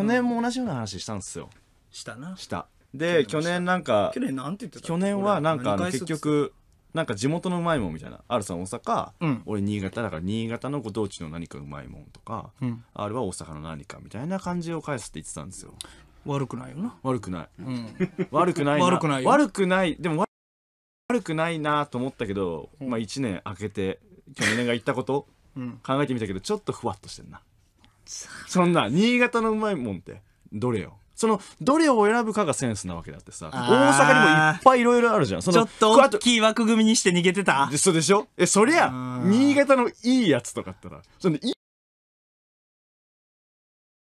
去年も同じような話したんですよしたなしたで去年なんか去年なんて言ってた去年はなんか結局なんか地元のうまいもんみたいなあるさん大阪、うん、俺新潟だから新潟のご当地の何かうまいもんとか、あるは大阪の何かみたいな感じを返すって言ってたんですよ悪くないよな悪くない、うん、悪くない悪くない悪くないでも悪くないなと思ったけど、うん、まあ1年明けて去年が言ったこと、考えてみたけどちょっとふわっとしてんなそんな新潟のうまいもんってどれよそのどれを選ぶかがセンスなわけだってさ大阪にもいっぱいいろいろあるじゃんそのちょっと大きい枠組みにして逃げてたそうでしょえそりゃ新潟のいいやつとかったらそのい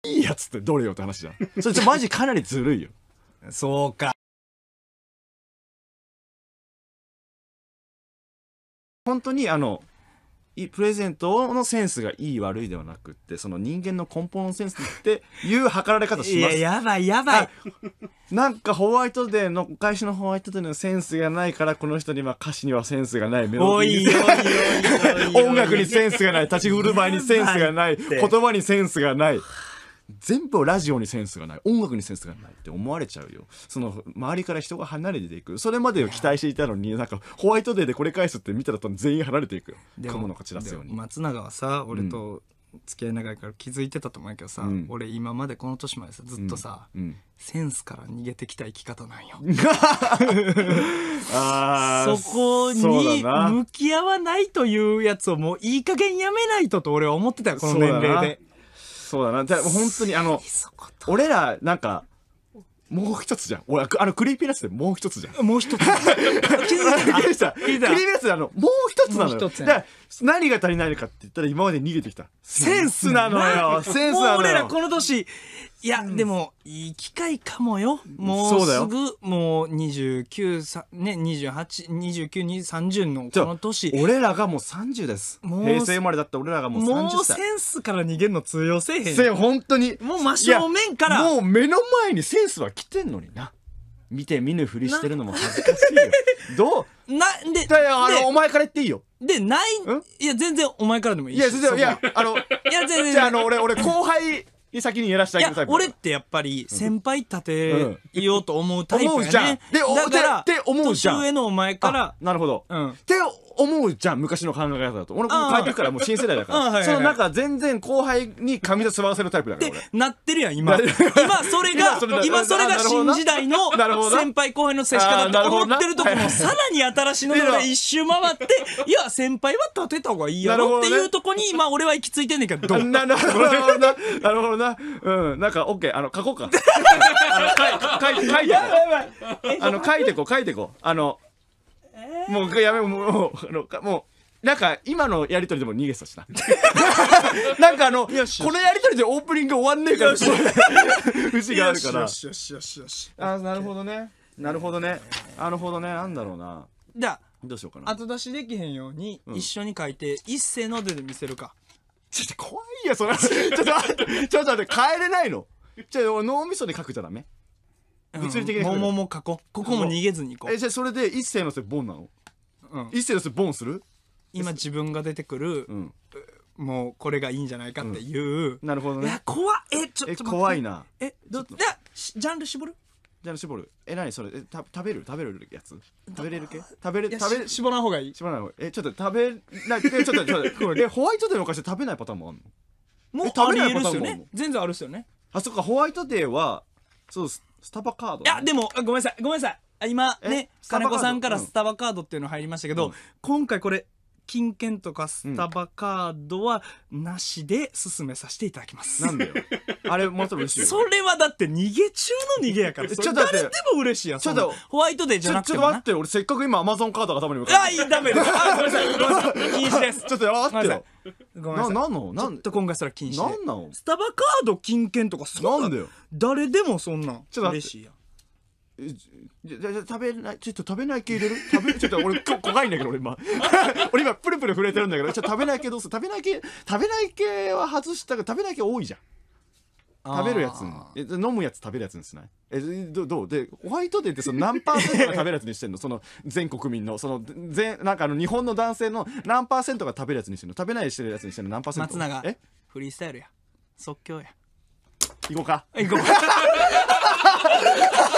いやつってどれよって話じゃんそれちょマジかなりずるいよそうか本当にあのプレゼントのセンスがいい悪いではなくってその人間の根本のセンスっていう計られ方しますいややばいやばいなんかホワイトデーのお返しのホワイトデーのセンスがないからこの人には歌詞にはセンスがないメロディー音楽にセンスがない立ち振る舞いにセンスがない言葉にセンスがない全部ラジオにセンスがない音楽にセンスがないって思われちゃうよその周りから人が離れていくそれまでを期待していたのになんかホワイトデーでこれ返すって見たら全員離れていくカ鴨の勝ち出すように松永はさ俺と付き合い長いから気づいてたと思うけどさ、うん、俺今までこの年までさずっとさ、うんうん、センスから逃げてきた生き方なんよ そこに向き合わないというやつをもういい加減やめないとと俺は思ってたよこの年齢でそうだな。じゃあ、本当に、あの、俺ら、なんか、もう一つじゃん。俺、あの、クリーピーナッツでもう一つじゃん。もう一つ。気づいた。クリーピーナッツであの、もう一つなのよ。じゃ何が足りないのかって言ったら今まで逃げてきた。センスなのよ。センスなのよ。俺らこの年、いや、でも、いい機会かもよ。もううすぐ、もう29、さね、28、29に30のこの年。俺らがもう30ですもう平成生まれだった俺らがもう30うセンスから逃げんの通用せえへんせよ。本当にもう真正面からもう目の前にセンスは来てんのにな見て見ぬふりしてるのも恥ずかしいよ どうなんで、いや、あのお前から言っていいよで、ないん、いや、全然お前からでもいいいや全然いやあのいや、全然。じゃああの俺俺後輩先にやらしてあげるタイプ。俺ってやっぱり先輩立てようと思うタイプやね。思うじゃん。で、おから、って思うじゃん。年上のお前から。なるほど。うん。って思うじゃん昔の考え方だと俺も変えてからもう新世代だから、その中全然後輩に髪の座らせるタイプだからなってるやん今今それが 今それが新時代の先輩後輩の接し方って思ってるとこもさらに新しいので一周回っていや先輩は立てた方がいいよっていうとこに今俺は行き着いてんねんけどなるほどななるほどなうんなんか OK あの書こうか書いてこう書いてこう書いてこうあのもうやめもうあのもうなんか今のやりとりでも逃げさせた なんかあのこのやりとりでオープニング終わんねえから節があるからよしよしよしよしあなるほどねなるほどねなるほどねなんだろうなゃどうしようかな後出しできへんように一緒に書いて、うん、一斉の出で見せるかちょっと怖いよそれちょっと待ってちょっと待って帰れないのじゃ脳みそで書くじゃダメ、物理的にもうもうもう書こうここも逃げずに行こうえじゃあそれで一斉のせボンなのうんイセウスボンする今自分が出てくる、うんもうこれがいいんじゃないかっていう、なるほどいねや怖っえちょっと怖いなえどっちジャンル絞るジャンル絞るえ何それえた食べる食べるやつ食べれる系食べいれ食べ絞らんい方がいい絞らない方がいいえちょっと食べなえちょっとちょっとこれ えホワイトデーのお菓子食べないパターンもあんのもうあ食べりないえるっすよパターンね全然あるっすよねあそっかホワイトデーはそうスタバカードいやでもあごめんなさいごめんなさい今ね金子さんからスタバカードっていうの入りましたけど、うん、今回これ金券とかスタバカードはなしで進めさせていただきます。なんでよ。あれ、もうちっとしい。それはだって逃げ中の逃げやから。ちょっと誰でも嬉しいやん。ちょっと、ホワイトデーじゃなくてちょっと待って俺せっかく今アマゾンカードがたまに向かって。あ、いい、ダメです。ごめんなさい。禁止です。ちょっとやばってよ。ごめんなさい。なんのなんちょっと今回それ禁止。なんなのスタバカード金券とかそんなんだよ。誰でもそんなちょっと嬉しいやん。じゃじゃ食べないちょっと食べない系入れる食べちょっと俺怖いんだけど俺今 俺今プルプル震えてるんだけどちょっと食べない系どうする食べない系食べない系は外したけど食べない系多いじゃん食べるやつえ飲むやつ食べるやつにしないえどどうでホワイトデーってその何パーセントが食べるやつにしてんの その全国民のその全なんかあの日本の男性の何パーセントが食べるやつにしてんの食べないしてるやつにしてんの何パーセント松永えフリースタイルや即興や行こうか行こうか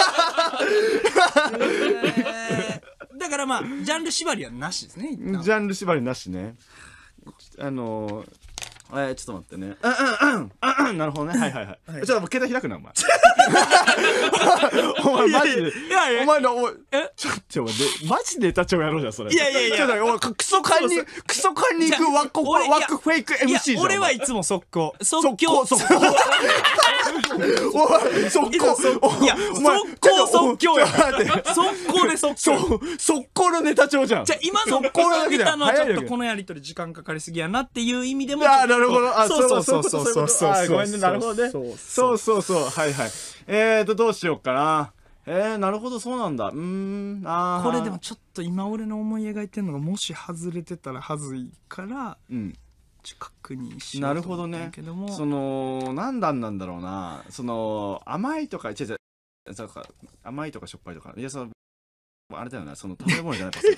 だからまあジャンル縛りはなしですねジャンル縛りなしね。あのー、えー、ちょっと待ってね。うんうんうん。うんうん。なるほどね。はいはいはい。ちょっともう携帯開くな、お前。お前マジで。いやいやお前の、おえちょっと待って、マジでネタ帳やろうじゃん、それ。いやいやいやお前クソカンニクソカンニングワッいやワクフェイク MC やじゃん。俺はいつも速攻即興即興おい、速攻いや、速攻速攻や。速攻で速攻。速攻のネタ帳じゃん。じゃ今の速攻のネタのはちょっとこのやりとり時間かかりすぎやなっていう意味でも。あ、なるほど。あ、そうそうそうそうそうそう。ごめんね、なるほどね。そうそうそう。はいはい。えーと、どうしようかな。えー、なるほどそうなんだうんあこれでもちょっと今俺の思い描いてるのがもし外れてたらはずいから、うん、確認しなるほどねその何段なんだろうなその甘いとか違う違う甘いとかしょっぱいとかいやそのあれだよなその食べ物じゃないか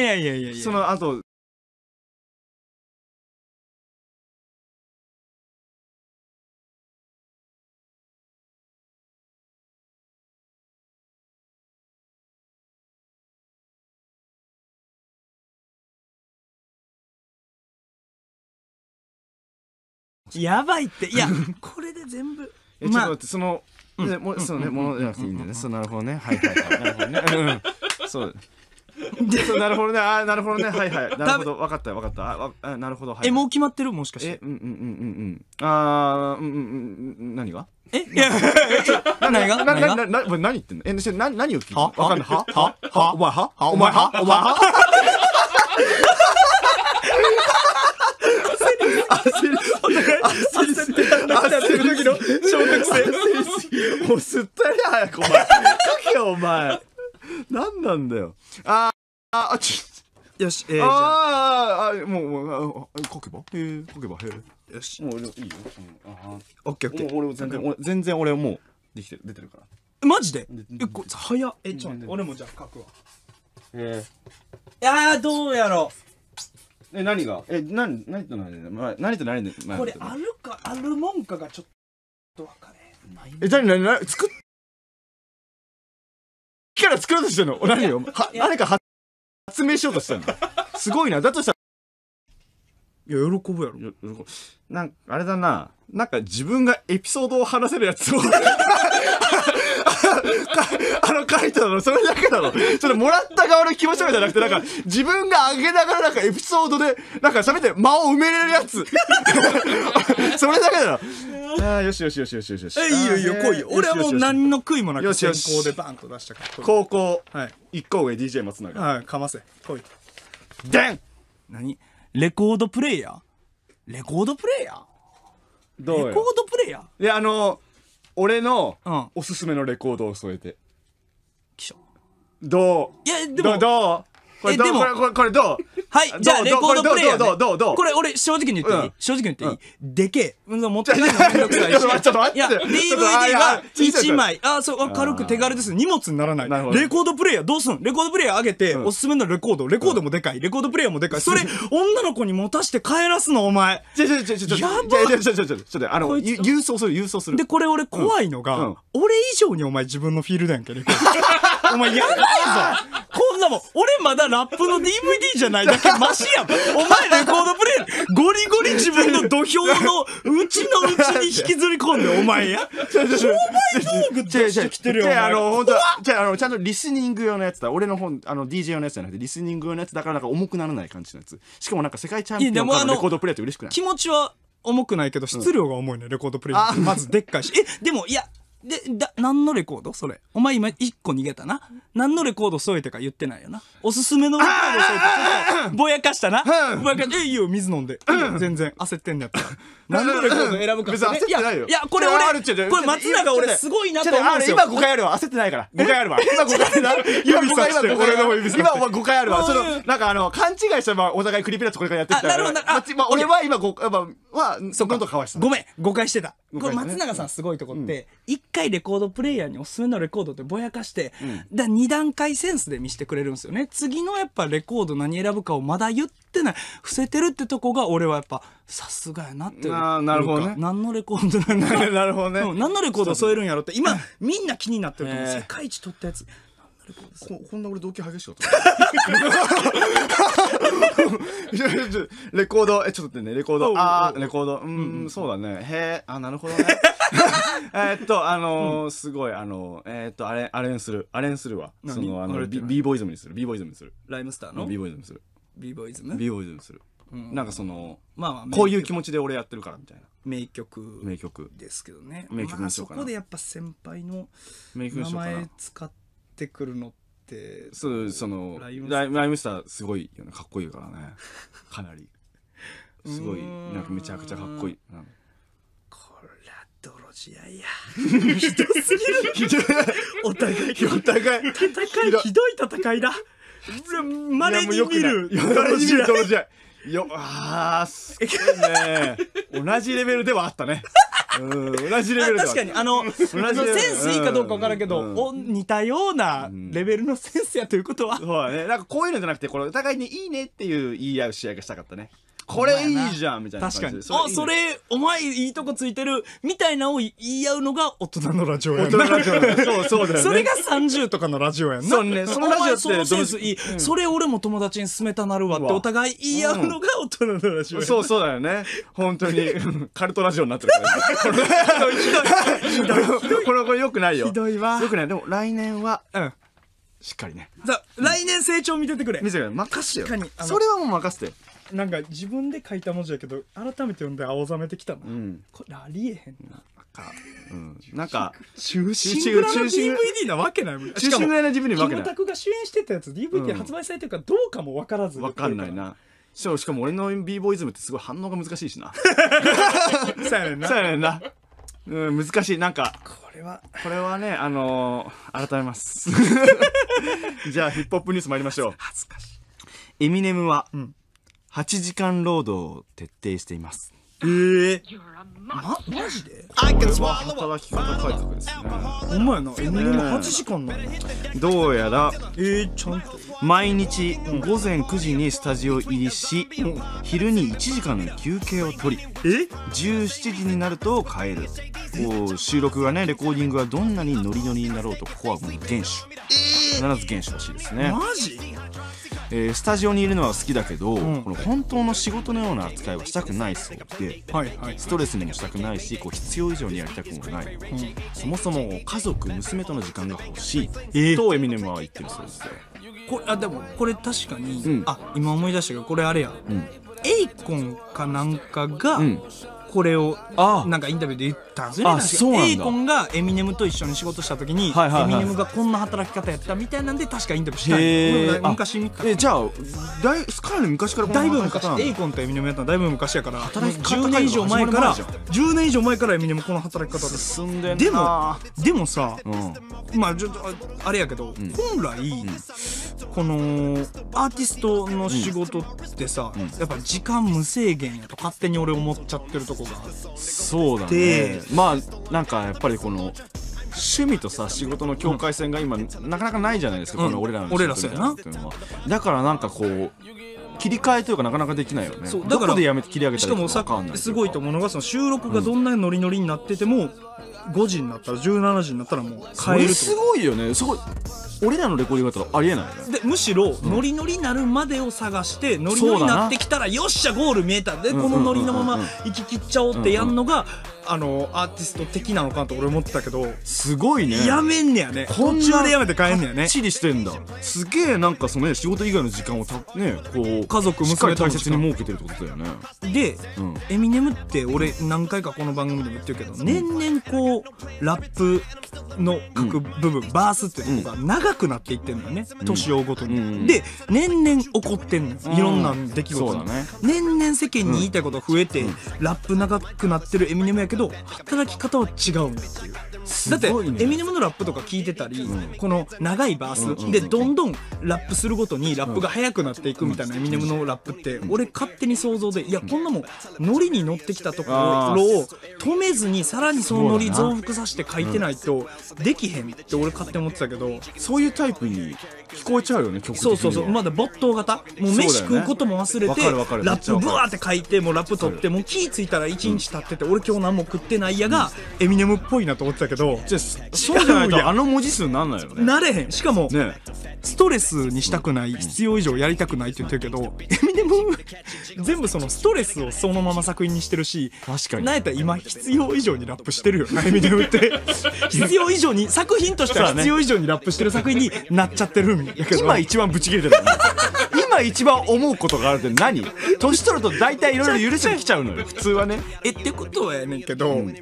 いやいやいやいやそのあとやばいっていやこれで全部えちょっと待ってその、うもそのねものじゃなくていいんだよね、そうなるほどねはいはいはいなるほどね、うん、そうそうなるほどねあなるほどねはいはいなるほど分かった分かったあなるほど、はい、えもう決まってるもしかしてうんうんうんうんうんあうんうんうん何がえいや何が何が何何言ってんのえな何を聞いてんの分かんないはははお前はお前はお前は 焦る焦ってる時の小学生。もうすったり早く、お前。書けよ、お前。何なんだよ。あー、あ、ちよし、えー、あーあ、もう、もう、書けばへえ、書けばへえ。よし。もういいよ。オッケーオッケー。俺全然、俺、全然俺もう、できてる、出てるから。マジでえ、こ早っ。え、ちょ、俺もじゃあ書くわ。えー、いやどうやろう。え、何がえ、な、何と何で、まあ、何と何で、まあ、これ、あるか、あるもんかがちょっと分かれない。え、何、何、何、作っ、木から作ろうとしてんの何よは、誰か発明しようとしたのすごいな。だとしたら、いや、喜ぶやろ。喜ぶ。なんか、あれだな。なんか自分がエピソードを話せるやつをあの、書いたの、それだけなの。それもらった側の気持ちとかじゃなくて、なんか、自分が上げながらなんかエピソードで、なんか喋って間を埋めれるやつ。それだけだろ。ああ、よしよしよしよしよし。え、いいよいいよ、来いよ。俺はもう何の悔いもなく、先行でバンと出したから。高校、はい。一校上 DJ 松永。はい、かませ。来い。でん何レコードプレイヤーレコードプレイヤーどうレコードプレイヤーいや、あの俺のおすすめのレコードを添えて。どういや、うでどもう、これどうこれこれこれどうはい、じゃあレコードプレイヤー、ね。どうどうどうこれ俺正直に言っていい、うん正直に言っていい、でけえ。うん持ってなるのめんどくさいし。ちょっと待っていや、ちょっと DVD が1枚。あ、そう、軽く手軽です。荷物にならない。なレコードプレイヤーどうすんレコードプレイヤー上げて、おすすめのレコード。レコードもでかい。レコードプレイヤーもでかい。それ、女の子に持たして帰らすの、お前。ちょちょちょちょちょやばちょちょちょちょちょちょちょあの郵送する郵送するで、これ俺怖いのが、うん俺以上にお前自分のフィールドやんけ、レコード。お前やばいぞ こんなもん、俺まだラップの DVD じゃないだけマシやん。お前レコードプレイゴリゴリ自分の土俵のうちのうちに引きずり込んで、お前や。商売道具ってきてるよ。じゃあ、あの、ちゃんとリスニング用のやつだ。俺の本、あの、DJ 用のやつじゃなくて、リスニング用のやつだからなんか重くならない感じのやつ。しかもなんか世界チャンピオンのレコードプレイーって嬉しくない気持ちは重くないけど、質量が重いね、レコードプレイヤまずでっかいし。え、でも、いや、で、だ、何のレコードそれ。お前今一個逃げたな。何のレコード添えてか言ってないよな。おすすめのレコード添えて、ぼやかしたな。ぼやかしえ、いいよ、水飲んで。全然焦ってんやったら。何のレコード選ぶか、別に焦ってないよ。いや、これ俺、これ松永俺すごいなて思うんで今5回あるわ。焦ってないから。5回あるわ。今5回 あるわ。今5回ある今5回あるわ。その、なんかあの、勘違いしたまお互いクリピラッツこれからやってきた。なるほど。あ、俺は今5、まは、そこのとかわした。ごめん、誤解してた。これ松永さんすごいとこって、1回レコードプレイヤーにおすすめのレコードってぼやかして、うん、だ2段階センスで見せてくれるんですよね次のやっぱレコード何選ぶかをまだ言ってない伏せてるってとこが俺はやっぱさすがやなってあなるほどね何のレコードなんだ なるほどね、何のレコード添えるんやろって今みんな気になってると思う、世界一取ったやつこ こんな俺動機激しかった レコードえちょっと待ってねレコードあーレコードうんうん、そうだねへえあなるほどねえっとあのー、すごいあのー、えー、っとあれあれにするあれにするわそのあのビボイズムにする b ボイズムにするライムスターの b ボイズムにする b ボイズム b ボイズムにするなんかその、まあ、まあ、こういう気持ちで俺やってるからみたいな名曲名曲ですけどね名曲、まあ、そこでやっぱ先輩の名前使ってってくるのってそうそのライムスターすごいよねかっこいいからねかなりすごいなんかめちゃくちゃかっこいい、うん、こりゃ泥仕合やひどすぎるいお互いお互い戦いひどい戦いだまれに見る泥仕合泥仕合よあすごいね同じレベルではあったねうん、同じレベル確かにあのセンスいいかどうか分からんけど、うん、お似たようなレベルのセンスやということは、うん、ね、なんかこういうのじゃなくてこれお互いにいいねっていう言い合う試合がしたかったねこれいいじゃんみたいな確かにあそれお前いいとこついてるみたいなを言い合うのが大人のラジオやんオ そうそうだよ、ね、それが30とかのラジオやんなそうねそのラジオってそのセンスいい、うん、それ俺も友達に勧めたなるわってお互い言い合うのが大人のラジオや、うん、そうそうだよね本当に カルトラジオになってるかひどいひどいこれこれよくないよひどいわよくないでも来年はうんしっかりね。来年成長見ててくれ。見せてくれ。任せてよ。それはもう任せて。なんか自分で書いた文字やけど改めて読んで青ざめてきたの、うんこれありえへんなか、うん、なんか中心蔵の中心 DVD なわけない中か心ぐらいの自分にキわけムタクが主演してたやつ DVD 発売されてるかどうかも分からずわかんないなしかもしかも俺の b ボーイズムってすごい反応が難しいしな そうやねんなそうやねんな、うん、難しいなんかこれはこれはねあのー改めます じゃあヒップホップニュース参りましょう恥ずかしいエミネムは、うん8時間労働を徹底しています。ええー、ま、マジでこれは働き方改革ですね。ほんまやな、エネルギー8時間なの、ね、どうやら、えー、ちゃんと。毎日午前9時にスタジオ入りし、うん、昼に1時間の休憩を取り、え17時になると帰る。こう収録がね、レコーディングはどんなにノリノリになろうと、ここはもう厳守。えー、必ず厳守らしいですね。マジえー、スタジオにいるのは好きだけど、うん、この本当の仕事のような扱いはしたくないそうで、はいはい、ストレスにもしたくないしこう必要以上にやりたくもない、うん、そもそも家族娘との時間が欲しい、えー、とエミネムは言ってるそうですよこれあでもこれ確かに、うん、あ今思い出したけどこれあれや、うん、エイコンかなんかが、うん、これをなんかインタビューで言ったんですよねエイコンがエミネムと一緒に仕事した時に、はいはいはいエミネムがこんな働き方やったみたいなんで確かインタビューしたい昔見たえじゃあだいかなり昔からだいぶ昔エイコンとエミネムやったのだいぶ昔やから働き方10年以上前から10年以上前からエミネムこの働き方で進んででもでもさ、うん、まあちょっとあれやけど、うん、本来、うん、このアーティストの仕事ってさ、やっぱ時間無制限やと勝手に俺思っちゃってるとここがそうだねまあなんかやっぱりこの趣味とさ仕事の境界線が今、なかなかないじゃないですか、うん、この俺らの俺らそうやなだからなんかこう切り替えというかなかなかできないよねそうだからでやめて切り上げたしかもさすごいと思うのがその収録がどんなノリノリになってても、うん5時になったら17時になったらもう帰えるすごいよねすごい俺らのレコーディングだったらありえないねでむしろノリノリなるまでを探して、ノリノリになってきたらよっしゃゴール見えたでこのノリのまま行き切っちゃおうってやんのが、あのアーティスト的なのかなと俺思ってたけど、すごいねやめんねやねこん途な中でやめて帰んねやねっちりしてんだすげえなんかそのね仕事以外の時間をたねこう家族しっかり大切に設けてるってことだよねで、うんエミネムって俺何回かこの番組でも言ってるけど年々こうラップの各部分、うん、バースっていうのが長くなっていってんのね、うん、年をごとに、うん、で年々起こってんのいろんな出来事が、ね、年々世間に言いたいことが増えて、ラップ長くなってるエミネムやけど働き方は違うんだっていう。だってエミネムのラップとか聞いてたり、この長いバースでどんどんラップするごとにラップが速くなっていくみたいなエミネムのラップって俺勝手に想像でいやこんなもんノリに乗ってきたところを止めずにさらにそのノリ増幅させて書いてないとできへんって俺勝手に思ってたけどそういうタイプに聞こえちゃうよね曲そうそうそうまだ没頭型もう飯食うことも忘れて、ラップブワーって書いてもうラップ取ってもう気ぃ付いたら1日経ってて俺今日何も食ってないやがエミネムっぽいなと思ってたけどけどじゃそうじゃないとあの文字数なんないよねなれへんしかも、ね、ストレスにしたくない、必要以上やりたくないって言ってるけどエミネム 全部そのストレスをそのまま作品にしてるし確かになえたら今必要以上にラップしてるよ エミネムって 必要以上に作品としては必要以上にラップしてる作品になっちゃってるみたいな今一番ブチ切れてる今一番思うことがあるって何年取ると大体いろいろ許してきちゃうのよ普通はねえってことはやねんけど、うん、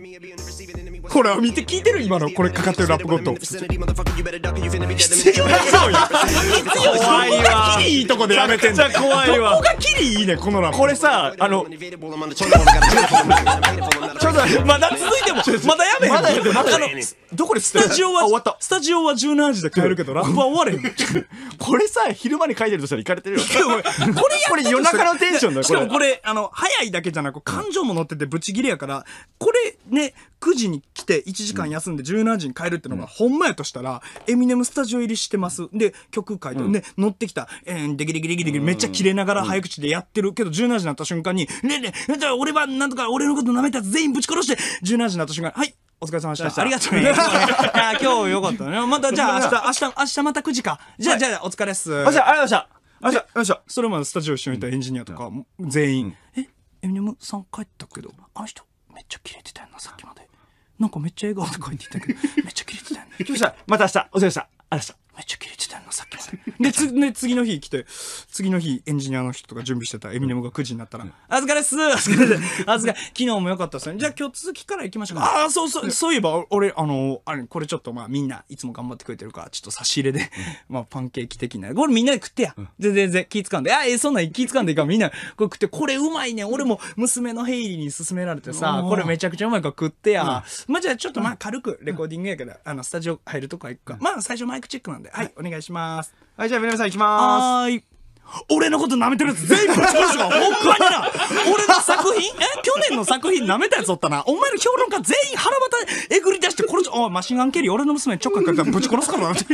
ほら見て聞いてる今のこれかかってるラップごと必要なそう怖いわキリいいとこでやめてんの怖いわどこがキリいいねこのラップこれさあのちょっとまだ続いてもまだやめへんまだやめまだどこでスタジオはスタジオは17時で帰るけどラップは終われへん これさ昼間に書いてるとしたらいかれてるよこれこれ夜中のテンションだよ、しかもこれ、あの、早いだけじゃなく、感情も乗っててブチギレやから、これね、9時に来て1時間休んで17時に帰るってのが、ほんまやとしたら、エミネムスタジオ入りしてます。で、曲書いて、で、乗ってきた、えん、できできできでき、めっちゃ切れながら早口でやってるけど、17時になった瞬間に、ねえねえ、俺はなんとか俺のこと舐めたやつ全員ぶち殺して、17時になった瞬間、はい、お疲れ様でした。ありがとうござ いまね。今日よかったね。またじゃあ明日、明日、明日また9時か。じゃあ、じゃあお疲れっす。じゃありがとうございました。あじゃあしょ。それまでスタジオ一緒にいたエンジニアとか、全員「えエミネムさん帰ったけどあの人めっちゃキレてたよなさっきまでなんかめっちゃ笑顔か言ってたけどめっちゃキレてたよな」「今日ゃまた明日お疲れ様でしたありがとうございました」めっちゃ切れてたのさっきまで。で、ね、次の日来て、次の日エンジニアの人とか準備してたエミネムが9時になったら、あずかですあずかですあずか、昨日もよかったですね。じゃあ今日続きから行きましょうか。ああ、そうそう、そういえば、俺、あの、あれ、これちょっとまあみんないつも頑張ってくれてるから、ちょっと差し入れで、まあパンケーキ的な。これみんなで食ってや。全然、全気使うんで。あ、え、そんなん気使うんでいいかみんなこれ食って、これうまいね。俺も娘のヘイリーに勧められてさ、これめちゃくちゃうまいから食ってや。まあじゃあちょっとまあ軽くレコーディングやけど、あの、スタジオ入るとこ行くか。まあ最初マイクチェックなんはい、お願いします。はい、じゃあ皆さん行きます。俺のこと舐めてるやつ全部ぶち殺しがほんまにな俺の作品え去年の作品舐めたやつおったなお前の評論家全員腹渡でえぐり出してこれおいマシンガンケリー俺の娘にちょっかいかけぶち殺すからなって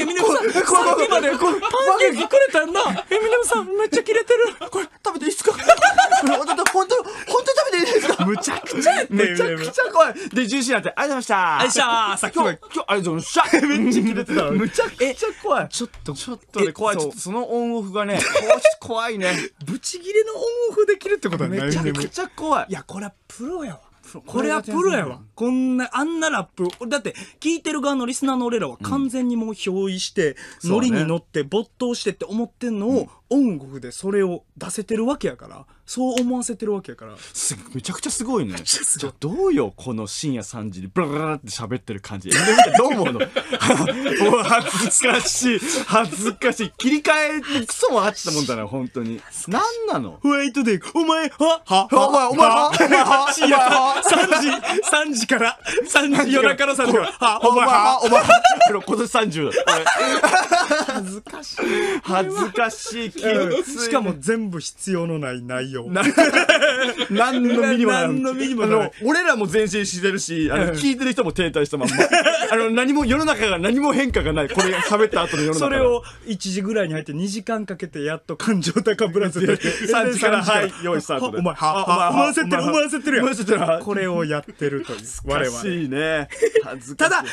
えみねむさんさっきまでパンケーキくれたんだえみねむさんめっちゃキレてるこれ食べていいっすかこれ本当本当本当食べていいですかむちゃくちゃやってむちゃくちゃ怖いでジューシーなってありがとうございましたありがとうございましたさっき今日ありがとうございましためっちゃキレてたむちゃくちゃ怖いちょっとちょっと怖いちょっとそのオンオフがね怖いね。ブチギレのオンオフできるってことはめちゃくちゃ怖い。いや、これはプロやわ。これはプロやわ。こんな、あんなラップ。だって、聞いてる側のリスナーの俺らは完全にもう憑依して、ノリに乗って没頭してって思ってんのを、オンオフでそれを出せてるわけやからそう思わせてるわけやからすめちゃくちゃすごいね じゃあどうよこの深夜3時にブラブラって喋ってる感じどう思うの 恥ずかしい恥ずかしい切り替えにクソもあったもんだな本当に何なのホワイトデーお前ははお前お前はは深夜3時3時から3時夜中の3時からはお前はお前は今年30だ恥ずかしい恥ずかしいしかも全部必要のない内容。何の身にもなら何の身にもなら俺らも前進してるし、あの、聞いてる人も停滞したまんま。あの、何も、世の中が何も変化がない。これ喋った後の世の中。それ、を1時ぐらいに入って2時間かけてやっと感情高ぶらずて。3 時から、はい、用意スタートで。お前、は、は、思わせてる、思わせてるや思わせてるいこれをやってるという、我々。しいね。恥ずかたしい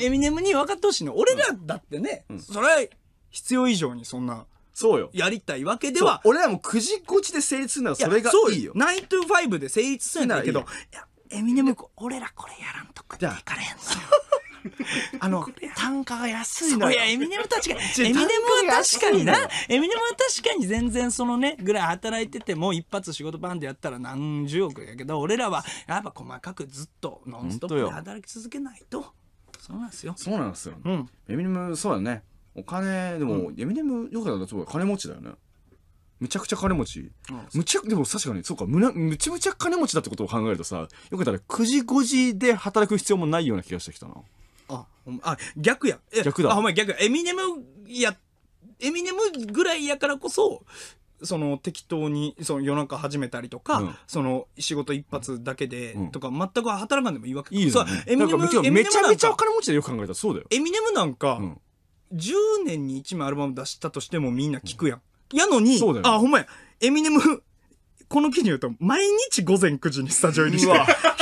だ、エミネムに分かってほしいの。俺らだってね、それ必要以上にそんなそうよ。やりたいわけでは。俺らも9時5時で成立するならそれがいいよ。9 to 5で成立するんだけど、エミネム、俺らこれやらんとくっていかれへんのよ。あの、単価が安いのいや、エミネム確かに、エミネムは確かにな、エミネムは確かに全然そのね、ぐらい働いてても、一発仕事バンでやったら何十億やけど、俺らはやっぱ細かくずっとノンストップで働き続けないと。そうなんですよ。そうなんですよ。うん。エミネム、そうだね。お金でも、エミネムよかったすごい金持ちだよねむちゃくちゃ金持ち。むちゃでも確かに、そうか、むな、むちゃむちゃ金持ちだってことを考えるとさ、よかったら9時5時で働く必要もないような気がしてきたな。あ、あ、逆や。逆だ。あ、お前逆エミネムや、エミネムぐらいやからこそ、その適当にその夜中始めたりとか、うん、その仕事一発だけでとか、うん、全く働かんでもいいわけいい、ね、エミネムめちゃめちゃお金持ちでよく考えたらそうだよエミネムなんか、うん10年に1枚アルバム出したとしてもみんな聞くやん。やのに、そうだよあ、ほんまや。エミネム、この記事言うと、毎日午前9時にスタジオ入りして、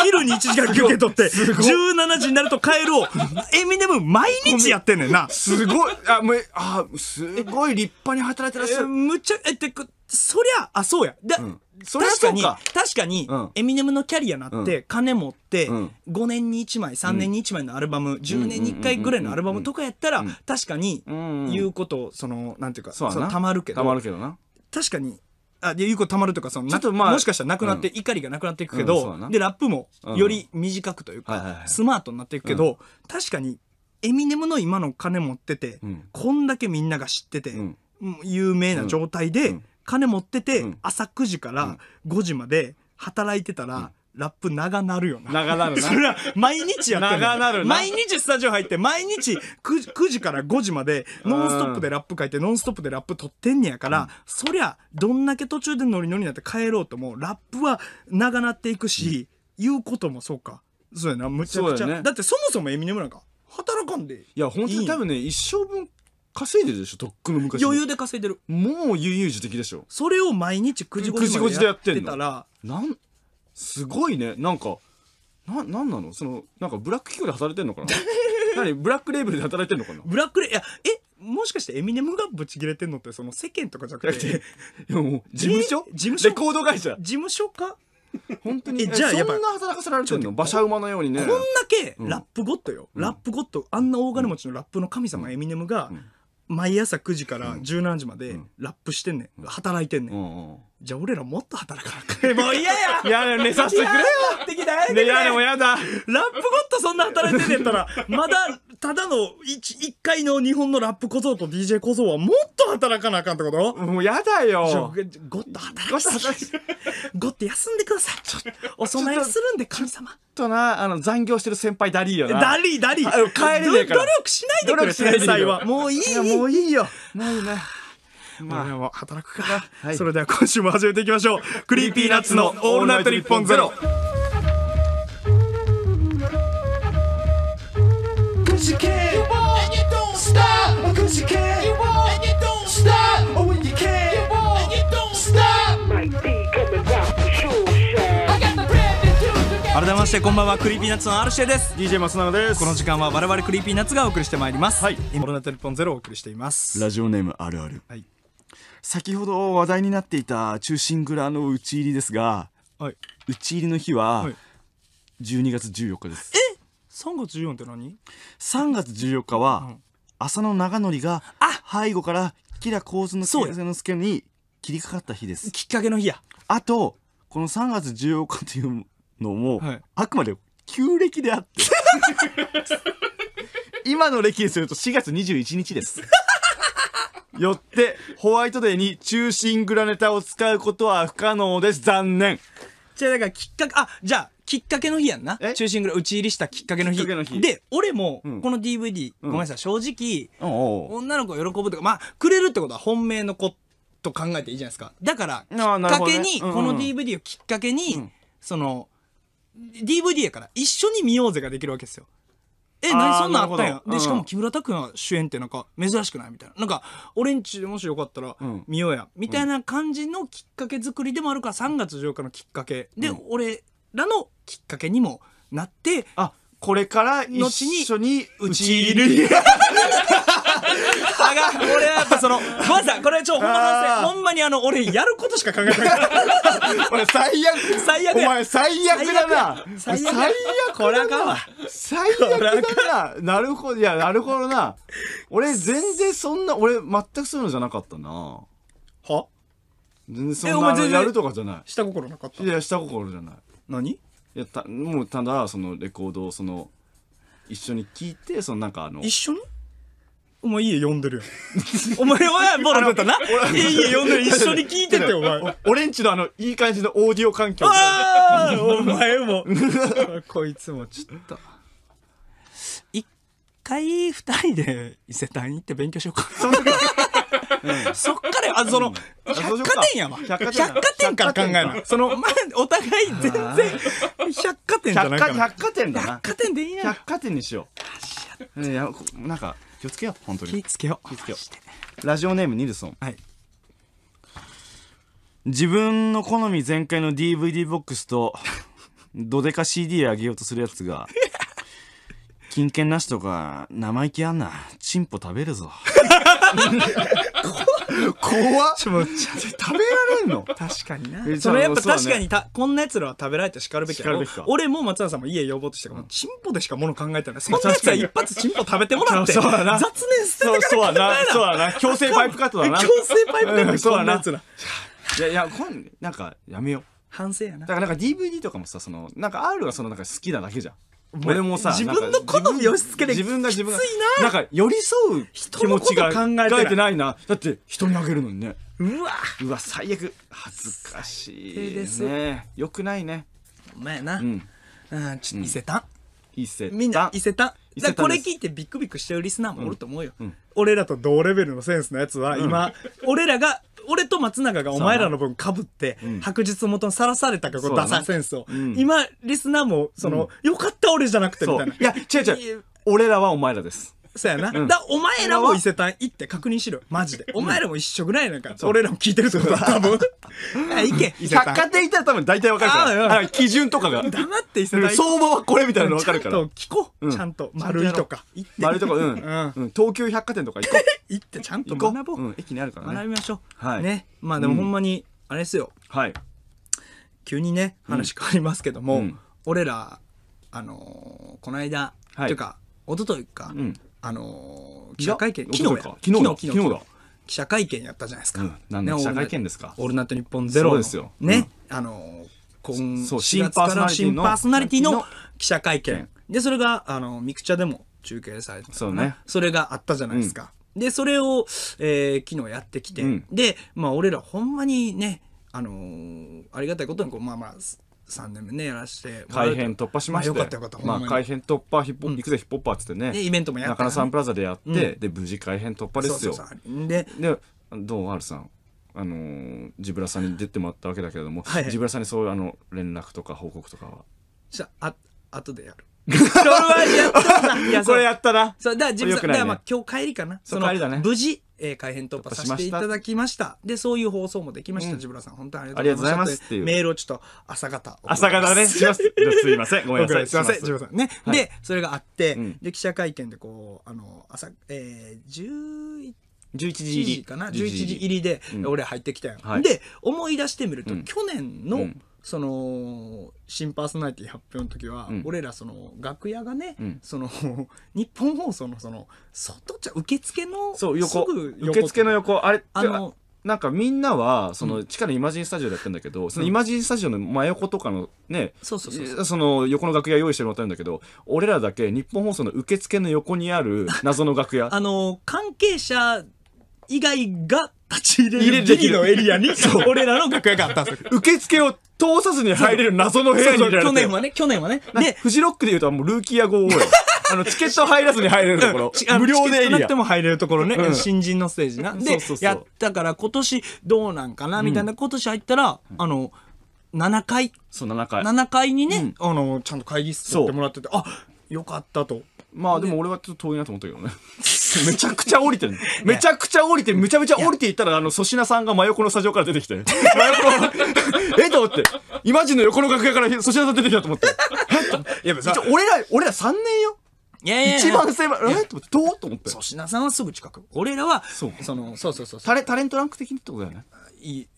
昼に1時間休憩取って、17時になると帰るを、エミネム毎日やってんねんな。すごい、あ、もう、あ、すごい立派に働いてらっしゃる。むちゃ、え、てく、そりゃ、あ、そうや。だ、うんそれは確かに、確かに、エミネムのキャリアなって、金持って、5年に1枚、3年に1枚のアルバム、10年に1回ぐらいのアルバムとかやったら、確かに、言うこと、その、なんていうか、そたまるけど。たまるけどな。確かに、あ、で、言うことたまるとか、その、ちょっとまあ、もしかしたらなくなって、怒りがなくなっていくけど、で、ラップも、より短くというか、スマートになっていくけど、確かに、エミネムの今の金持ってて、こんだけみんなが知ってて、有名な状態で、金持ってて、朝9時から5時まで働いてたら、ラップ長なるよな。長なるな。それは毎日やってる。長なるな。毎日スタジオ入って、毎日 9, 9時から5時までノンストップでラップ書いて、ノンストップでラップ撮ってんねやから、うん、そりゃ、どんだけ途中でノリノリになって帰ろうとも、ラップは長なっていくし、うん、言うこともそうか。そうやな、むちゃくちゃ。ね、だってそもそもエミネムなんか、働かんでいいや、本当に多分ね、一生分稼いでるでしょとっくの昔余裕で稼いでるもう悠々自適でしょそれを毎日9時5時でやってたらすごいねなんかななんなのそのなんかブラック企業で働いてんのかな 何ブラックレーブルで働いてんのかなブラックレいやえもしかしてエミネムがブチ切れてんのってその世間とかじゃなくて事務所事務所レコード会社事務所か本当にじゃあそんな働かせられてんの馬車馬のようにねこんだけラップゴッドよ、うん、ラップゴッドあんな大金持ちのラップの神様、エミネムが、うん毎朝9時から十何時までラップしてんねん。働いてんねん。じゃあ俺らもっと働かなくて。もう嫌やいや、寝させてくれよってきたいや、でもやだ。ラップごっとそんな働いてんねんったら、まだただの一、一回の日本のラップ小僧と DJ 小僧はもっと働かなあかんってこともうやだよ。ごっと働かせて。ごっと休んでください。ちょっと、お供えするんで、神様。ちょっとな、あの、残業してる先輩ダリーよな。ダリー、ダリー。帰れねえから。努力しないでくれ、天才は。もういい。もういいよ。もういいな。まあ、も働くから、はい、それでは今週も始めていきましょう。クリーピーナッツのオールナイト日本ゼロ。改め u s e you c a c a u e y y n u t s t o c ましてこんばんはクリーピーナッツのアルシです DJ 松永ですこの時間は我々クリーピーナッツがお送りしてまいりますはいインボルネ日本ゼをお送りしていますラジオネームあるある先ほど話題になっていた中心蔵の打ち入りですがはい打ち入りの日は12月14日です、はい、3月14って何 ?3 月14日は、うん浅野長則が背後から吉良幸三之助に切りかかった日ですきっかけの日やあとこの3月14日というのも、はい、あくまで旧暦であって 今の歴にすると4月21日ですよってホワイトデーに中心グラネタを使うことは不可能です残念じゃあだからきっかけあじゃあきっかけの日やんな。中心ぐらい打ち入りしたきっかけの日。の日で、俺も、この DVD、うん、ごめんなさい、正直、うん、女の子喜ぶとか、まあ、くれるってことは本命の子と考えていいじゃないですか。だから、きっかけに、ねうんうん、この DVD をきっかけに、うん、その、DVD やから、一緒に見ようぜができるわけですよ。え、何そんなんあったんや。で、しかも木村拓哉主演ってなんか珍しくないみたいな。なんか、俺んちでもしよかったら見ようや。みたいな感じのきっかけ作りでもあるから、3月14日のきっかけ。で、俺らのきっかけにもなってあこれから後に一緒にうちいる。俺はやっぱその、まめんこれちょ、ほんま反省。ほんまにあの、俺やることしか考えなか俺最悪。最悪。お前最悪だな。最悪。これか最悪だな。なるほど、いや、なるほどな。俺全然そんな、俺全くそういうのじゃなかったな。は全然そんな、やるとかじゃない。下心なかったいや、下心じゃない。何いやたもうただそのレコードをその一緒に聞いてそのなんかあの一緒にお前家呼んでるよ お前はボロだったな。家呼んでる。一緒に聞いてて、お前。俺んちのあの、いい感じのオーディオ環境。ああお前も。こいつもちょっと。一回二人で伊勢丹に行って勉強しようか。そっからあその、百貨店やわ百貨店から考えなその、まお互い全然百貨店じゃないか百貨店だな百貨店でいいや百貨店にしよういやなんか気をつけよう本当に気をつけよう気をつけよラジオネームニルソンはい自分の好み全開の DVD ボックスとどでか CD あげようとするやつが金券なしとか生意気あんなチンポ食べるぞ 怖っっ食べられんの確かにな。それやっぱ確かにた、こんな奴らは食べられて叱るべきだるべき俺も松永さんも家呼ぼうとしてから、チンポでしか物考えてない。そんな奴一発チンポ食べてもらって。そうだな。雑念捨ててからそうだな。そうだな。強制パイプカットだな。強制パイプカット、だな。そうだな。いやいや、こなんか、やめよう。反省やな。だからなんか DVD とかもさ、その、なんか R がそのなんか好きなだけじゃん。俺もさ自分の好み押し付けて自分が自分がなんか寄り添う気持ちが考えてないなだって人にあげるのにねうわうわ最悪恥ずかしいですねよくないねお前な、うん、うんち伊勢丹、伊勢丹みんな伊勢丹これ聞いてビックビックしてるリスナーもおると思うよ、うんうん、俺らと同レベルのセンスのやつは今、俺らが俺と松永がお前らの分かぶって、白日のもとにさらされたか、こそダサセンスを。今、リスナーも、その、よかった俺じゃなくて、みたいな。いな。や、違う違う。俺らはお前らです。そうやな。だ、お前らも伊勢丹行って確認しろ。マジで。お前らも一緒ぐらいなんか、俺らも聞いてるってことだ、多分。あ、行け。百貨店行ったら多分大体わかるから。あ基準とかが。黙って伊勢丹相場はこれみたいなのわかるから。ちゃんと聞こう。ちゃんと。丸いとか。丸いとか、うん。東急百貨店とか行こう。行ってちゃんと学ぼう。うん、駅にあるからね。学びましょう。はい。ね。まあでもほんまに、あれですよ。はい。急にね、話変わりますけども、俺ら、あのこの間、というか、一昨日か、あの記者会見、昨日か。昨日だ。昨日だ。記者会見やったじゃないですか。うん、何の記者会見ですか。オールナイト日本ゼロ。ですよ。ね。うん、あのー、今4月から新パーソナリティの記者会見。で、それが、あのミクチャでも中継されてそね。それがあったじゃないですか。うん、で、それを、えー、昨日やってきて、で、まあ、俺らほんまにね、あのー、ありがたいことにこうまあまあ3年目ねやらして改編突破しまして、まあ、たまあ改編突破ヒップ、行くぜヒップホップっつってねイベントもやった中野サンプラザでやって、で無事改編突破ですよででどうるさんあのジブラさんに出てもらったわけだけれども、はいジブラさんにそういうあの連絡とか報告とかはじゃああ後でやるこれやったな。そうだ、ジブラさん今日帰りかな。その、ね、無事、えー、改編突破させていただきましたでそういう放送もできました、うん、ジブラさん本当にありがとうございますっていうメールをちょっと朝方朝方ねしますすいませんごめんなさいすいませんジブラさんね、でそれがあって、で記者会見でこうあの朝えー、11 1時入りかな11時入りで、俺入ってきたよ。で思い出してみると、去年の、その新パーソナリティ発表の時は、うん、俺らその楽屋がね、うん、その 日本放送のその外ちゃ受付のそう横受付の横あれあのなんかみんなはその地下のイマジンスタジオでやってんだけど、うん、そのイマジンスタジオの真横とかのね、そうそうそうその横の楽屋用意してもらったんだけど俺らだけ日本放送の受付の横にある謎の楽屋 あの関係者以外が立ち入れる時期のエリアに 俺らの楽屋があったんですよ受付を通さずに入れる謎の部屋にられて去年はね、去年はね。で、フジロックで言うともうルーキー屋号よ。あの、チケット入らずに入れるところ。無料でいいなくても入れるところね。うん、新人のステージな。で、やったから今年どうなんかなみたいな、今年入ったら、あの、7階。そう、7階。7階にね、あの、ちゃんと会議室やってもらってて、あ、よかったと。まあでも俺はちょっと遠いなと思ったけどね。めちゃくちゃ降りてる、めちゃくちゃ降りて、めちゃめちゃ降りていったら、あの、粗品さんが真横のスタジオから出てきて。真横えと思って。イマジンの横の楽屋から粗品さん出てきたと思って。えっと。いや、俺ら、俺ら3年よ。いやいや一番狭い。えって、どうと思って。粗品さんはすぐ近く。俺らは、そう。その、そうそうそう。タレ、タレントランク的にってことだよね。いい、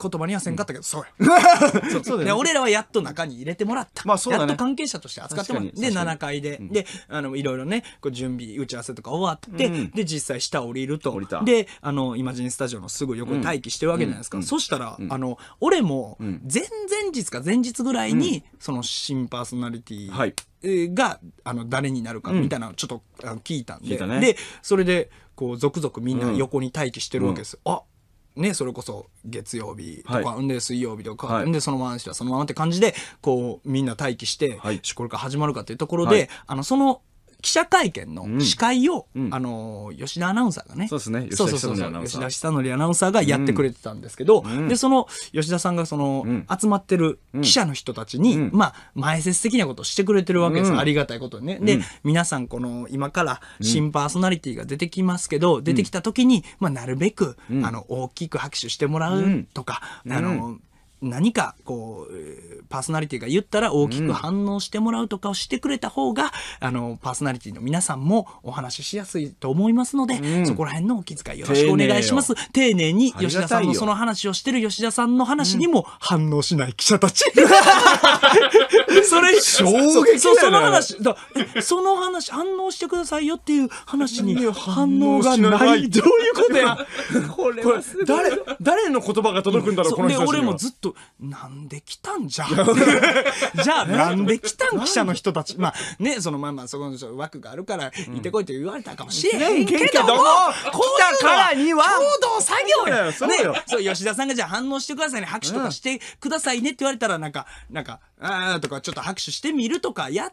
言葉にはせんかったけど、そうや。そうそうだね俺らはやっと中に入れてもらった。まあそうだねやっと関係者として扱ってもらった。で、確か7階で、で、あの、いろいろね、こう準備、打ち合わせとか終わって、うんで、実際下降りると。降りたで、あの、イマジンスタジオのすぐ横に待機してるわけじゃないですか。そしたら、あの、俺も、前々日か前日ぐらいに、その新パーソナリティはいーが、あの、誰になるかみたいなのをちょっとあの聞いたんで、ねで、それで、こう、続々みんな横に待機してるわけですよ。あ、ね、それこそ月曜日とか、はい、で水曜日とか、はい、でそのまましたそのままって感じでこうみんな待機して、はい、これから始まるかっていうところで、はい、あのその記者会見の司会を、あの吉田アナウンサーがねそうですね吉田久典アナウンサーがやってくれてたんですけど、でその吉田さんがその、集まってる記者の人たちに、まあ前説的なことをしてくれてるわけです、ありがたいことにね。で、皆さんこの今から新パーソナリティが出てきますけど、出てきた時に、まあ、なるべく、あの大きく拍手してもらうとか、あの何かこうパーソナリティが言ったら大きく反応してもらうとかをしてくれた方が、あのパーソナリティの皆さんもお話ししやすいと思いますので、そこら辺のお気遣いよろしくお願いします丁寧に吉田さんのその話をしてる吉田さんの話にも反応しない記者たち、それ衝撃だよ、ね、その話だその話反応してくださいよっていう話に反応がないどういうことや これ誰誰の言葉が届くんだろうこの人たち俺もずっとなんで来たんじゃ じゃあなんで来たん記者の人たち。まあね、そのまあまあそこの枠があるから行ってこいと言われたかもしれへんけども、こうたからには、行動作業や。そうよ。そう、吉田さんがじゃあ反応してくださいね、拍手とかしてくださいねって言われたらなんか、なんか、あーとかちょっと拍手してみるとかやっ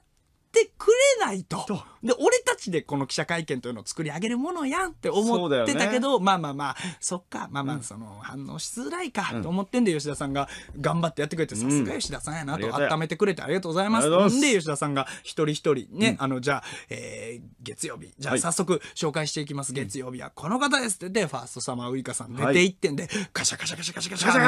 てくれないと。で、俺たちでこの記者会見というのを作り上げるものやんって思ってたけど、ね、まあまあまあ、そっか、まあまあ、その、反応しづらいかと思ってんで、吉田さんが頑張ってやってくれて、さすが吉田さんやなと、温めてくれてありがとうございます。んで、吉田さんが一人一人ね、あの、じゃあ、えー、月曜日、じゃあ早速紹介していきます。月曜日はこの方ですって、で、ファーストサマーウイカさん出ていってんで、カシャカシャカシャカシャカシャカシャ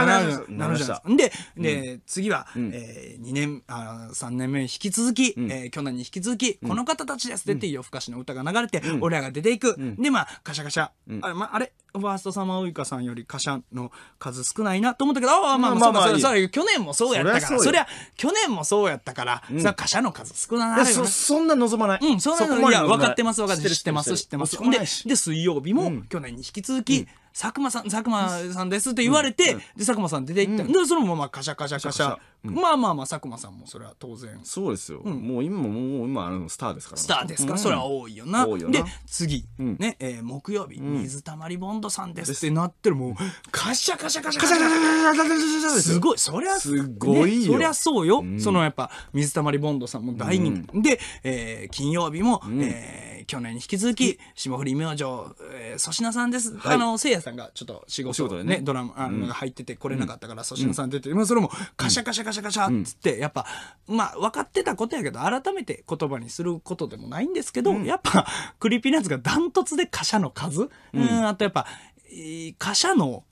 なカじゃカいでカか。で、カ次は、えー、2年、あ3年目引き続き、え去年に引き続き、この方たちですて夜更かしの歌が流れて、俺らが出ていく。で、まあ、カシャカシャ。あれ、まあ、あれ、ファーストサマーウイカさんよりカシャの数少ないなと思ったけど、ああ、まあまあ、まあ、そ去年もそうやったから、そりゃ、去年もそうやったから、さ、カシャの数少ないそ、そんな望まない。うん、そんなの、いや、分かってます、分かって知ってます、知ってます。で、で、水曜日も、去年に引き続き、佐久間さん、佐久間さんですって言われて、で、佐久間さん出て行った。で、そのままカシャカシャカシャ。まあまあまあ、佐久間さんもそれは当然。そうですよ。もう今、もう今、あの、スターですから。スターですから、それは多いよな。で、次、ね、え木曜日、水たまりボンドさんですってなってる、もう、カシャカシャカシャカシャカシャカシャカシャカシャすごい、そりゃ、すごいそりゃそうよ。そのやっぱ、水たまりボンドさんも大人気。で、え金曜日も、え去年に引き続き、霜降り明星、えー、粗品さんです。はい、あの、せいやさんがちょっと仕事でね、ドラマ、あの、入ってて来れなかったから、粗品さん出て、まあ、それもカシャカシャカシャカシャっつって、やっぱ、まあ、分かってたことやけど、改めて言葉にすることでもないんですけど、やっぱ、クリーピーナッツがダントツでカシャの数、うん、あとやっぱ、シャの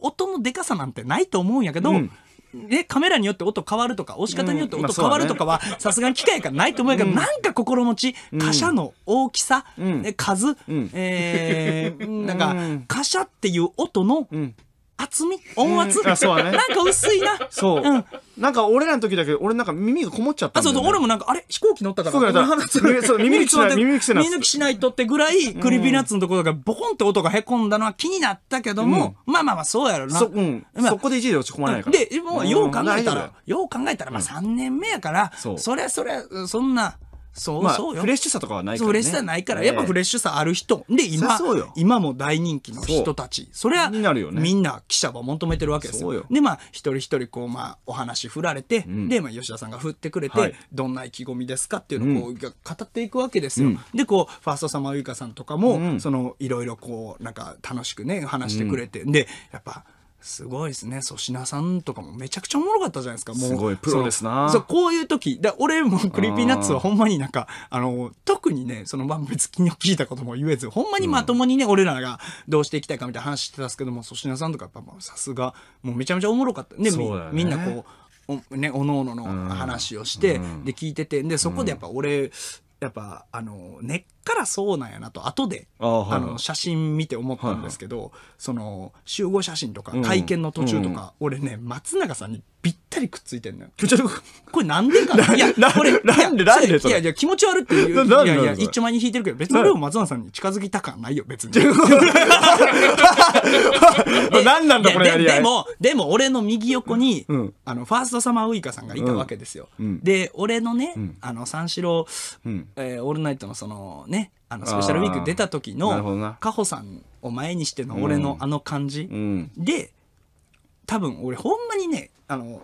音のでかさなんてないと思うんやけど、うんね、カメラによって音変わるとか、押し方によって音変わるとかは、さすがに機械がないと思うけど、なんか心持ち、貨車の大きさ、数、えー、なんか、貨車っていう音の、厚み音圧、うんそうね なんか薄いな。そう、うんなんか俺らの時だけど、俺なんか耳がこもっちゃったあ、そうそう、俺もなんか、あれ飛行機乗ったから。そう 耳抜きしない耳抜きしないとってぐらい、クリーピーナッツのところがボコンって音がへこんだのは気になったけども、まあまあまあ、そうやろな。そ、うん。まあそこで一時で落ち込まないから。で、もうよう考えたら、よう考えたら、まあ3年目やから、そうそりゃそりゃ、そんな、そうまあ、そうよフレッシュさとかはないから、ね。フレッシュさないから、やっぱフレッシュさある人。で、今、今も大人気の人たち。それは、なるよね、みんな記者は求めてるわけですよ。で、まあ、一人一人、こう、まあ、お話振られて、うん、で、まあ、吉田さんが振ってくれて、はい、どんな意気込みですかっていうのをこう、うん、語っていくわけですよ。うん、で、こう、ファーストサマーウイカさんとかも、その、いろいろこう、なんか楽しくね、話してくれて、で、やっぱ、すごいですね粗品さんとかもめちゃくちゃおもろかったじゃないですかもうすごいプロですなそうこういう時だ俺もクリーピーナッツはほんまになんかあの特にねそのまあ別に聞いたことも言えずほんまにまともにね、うん、俺らがどうしていきたいかみたいな話してたんですけども粗品さんとかやっぱさすがもうめちゃめちゃおもろかったで、ね、みんなこうお,、ね、おのおのの話をして、うん、で聞いててでそこでやっぱ俺やっぱあの根っからそうなんやなと後であ、はい、あの写真見て思ったんですけど、はいはい、その集合写真とか会見の途中とか、うん、俺ね松永さんにびっったりくっついてんのよ。気持ち悪く。これなんでか いや、なんで、なんでいや、いや、気持ち悪っていう。いやいや、一丁前に引いてるけど、別に俺も松永さんに近づきたはないよ、別に。何なんだ、これやりいでも、でも俺の右横に、うん、あの、ファーストサマーウイカさんがいたわけですよ。うん、で、俺のね、うん、あの、三四郎、えー、オールナイトのそのね、あのスペシャルウィーク出た時のカホさんを前にしての俺のあの感じ、うんうん、で多分俺ほんまにねあの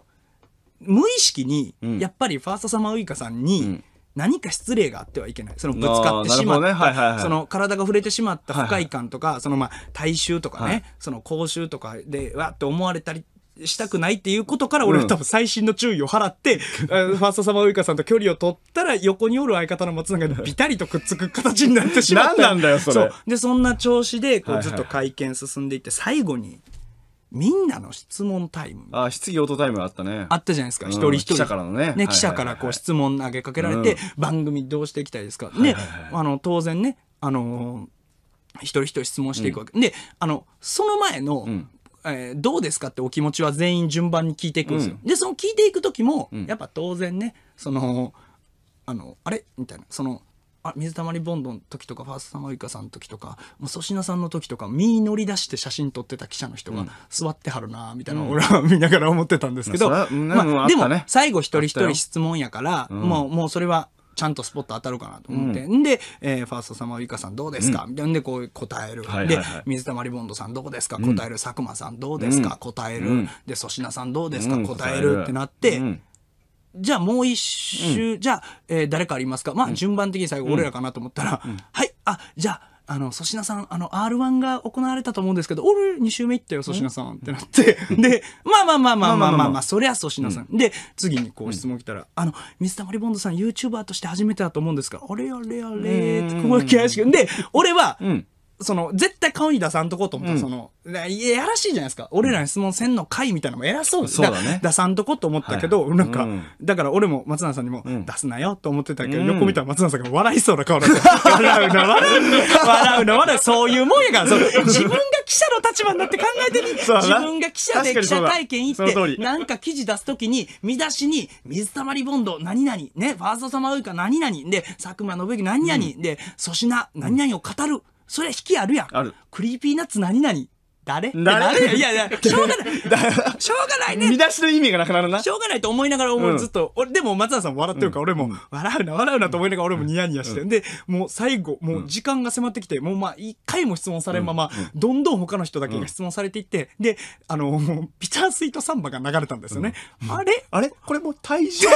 無意識に、やっぱりファーストサマーウイカさんに、何か失礼があってはいけない。そのぶつかってしまった、はいはいその体が触れてしまった不快感とか、そのまあ大衆とかね、その口臭とかでわって思われたりしたくないっていうことから俺は多分最新の注意を払って、う ん、ファーストサマーウイカさんと距離を取ったら横におる相方の松永にビタリとくっつく形になってしまった なんだよそれでそんな調子でこうずっと会見進んでいって最後にみんなの質問タイム。あ、質疑応答タイムあったね。あったじゃないですか。一人一人。記者からのね。ね、記者からこう質問投げかけられて、番組どうしていきたいですか。で、あの、当然ね、あの、一人一人質問していくわけ。で、あの、その前の、えどうですかってお気持ちは全員順番に聞いていくんですよ。で、その聞いていく時も、やっぱ当然ね、その、あの、あれみたいな、その、あ水溜りボンドの時とかファーストサマーウイカさんの時とか粗品さんの時とか身乗り出して写真撮ってた記者の人が座ってはるなみたいな、俺は見ながら思ってたんですけど、まあ、でも最後一人一人質問やから、もうもうそれはちゃんとスポット当たるかなと思って、うん、で、えー、ファーストサマーウイカさんどうですか、みたいなんでこう答える、はいはいはい、で水溜りボンドさんどうですか答える、うん、佐久間さんどうですか、答える、で粗品さんどうですか、答えるってなって。じゃあもう一周、うん、じゃあ、えー、誰かありますかまあ順番的に最後俺らかなと思ったら、うんはいあじゃああの粗品さんあの r 1が行われたと思うんですけど俺二周目行ったよ粗品さんってなってでまあまあまあまあまあまあまあそりゃ粗品さん、で次にこう質問来たら「あの水溜りボンドさん YouTuber として初めてだと思うんですがあれあれあれ」ってこう怪しくで俺は、その、絶対顔に出さんとこうと思った、うん、その、いやらしいじゃないですか。俺らに質問せんのかいみたいなのも偉そうそうだね。出さんとこと思ったけど、はい、なんか、うん、だから俺も松永さんにも、出すなよと思ってたけど、横見たら松永さんが笑いそうな顔だった。笑うな、笑うな、笑うな、笑うそういうもんやから、そ自分が記者の立場になって考えてみ、自分が記者で記者会見行って、なんか記事出すときに、見出しに、水溜りボンド、何々、ね、ファーストサマーウイカ何々、で、佐久間信之何々、で、粗品、何々を語る。それ引きあるやん。ある。クリーピーナッツ何々。誰誰いやいや、しょうがない。しょうがないね。見出しの意味がなくなるな。しょうがないと思いながら、もうずっと、俺、でも松田さん笑ってるから、俺も、笑うな、笑うなと思いながら、俺もニヤニヤして。で、もう最後、もう時間が迫ってきて、もうまあ、一回も質問されんまま、どんどん他の人だけが質問されていって、で、あの、ピタースイートサンバが流れたんですよね。あれあれこれもう退場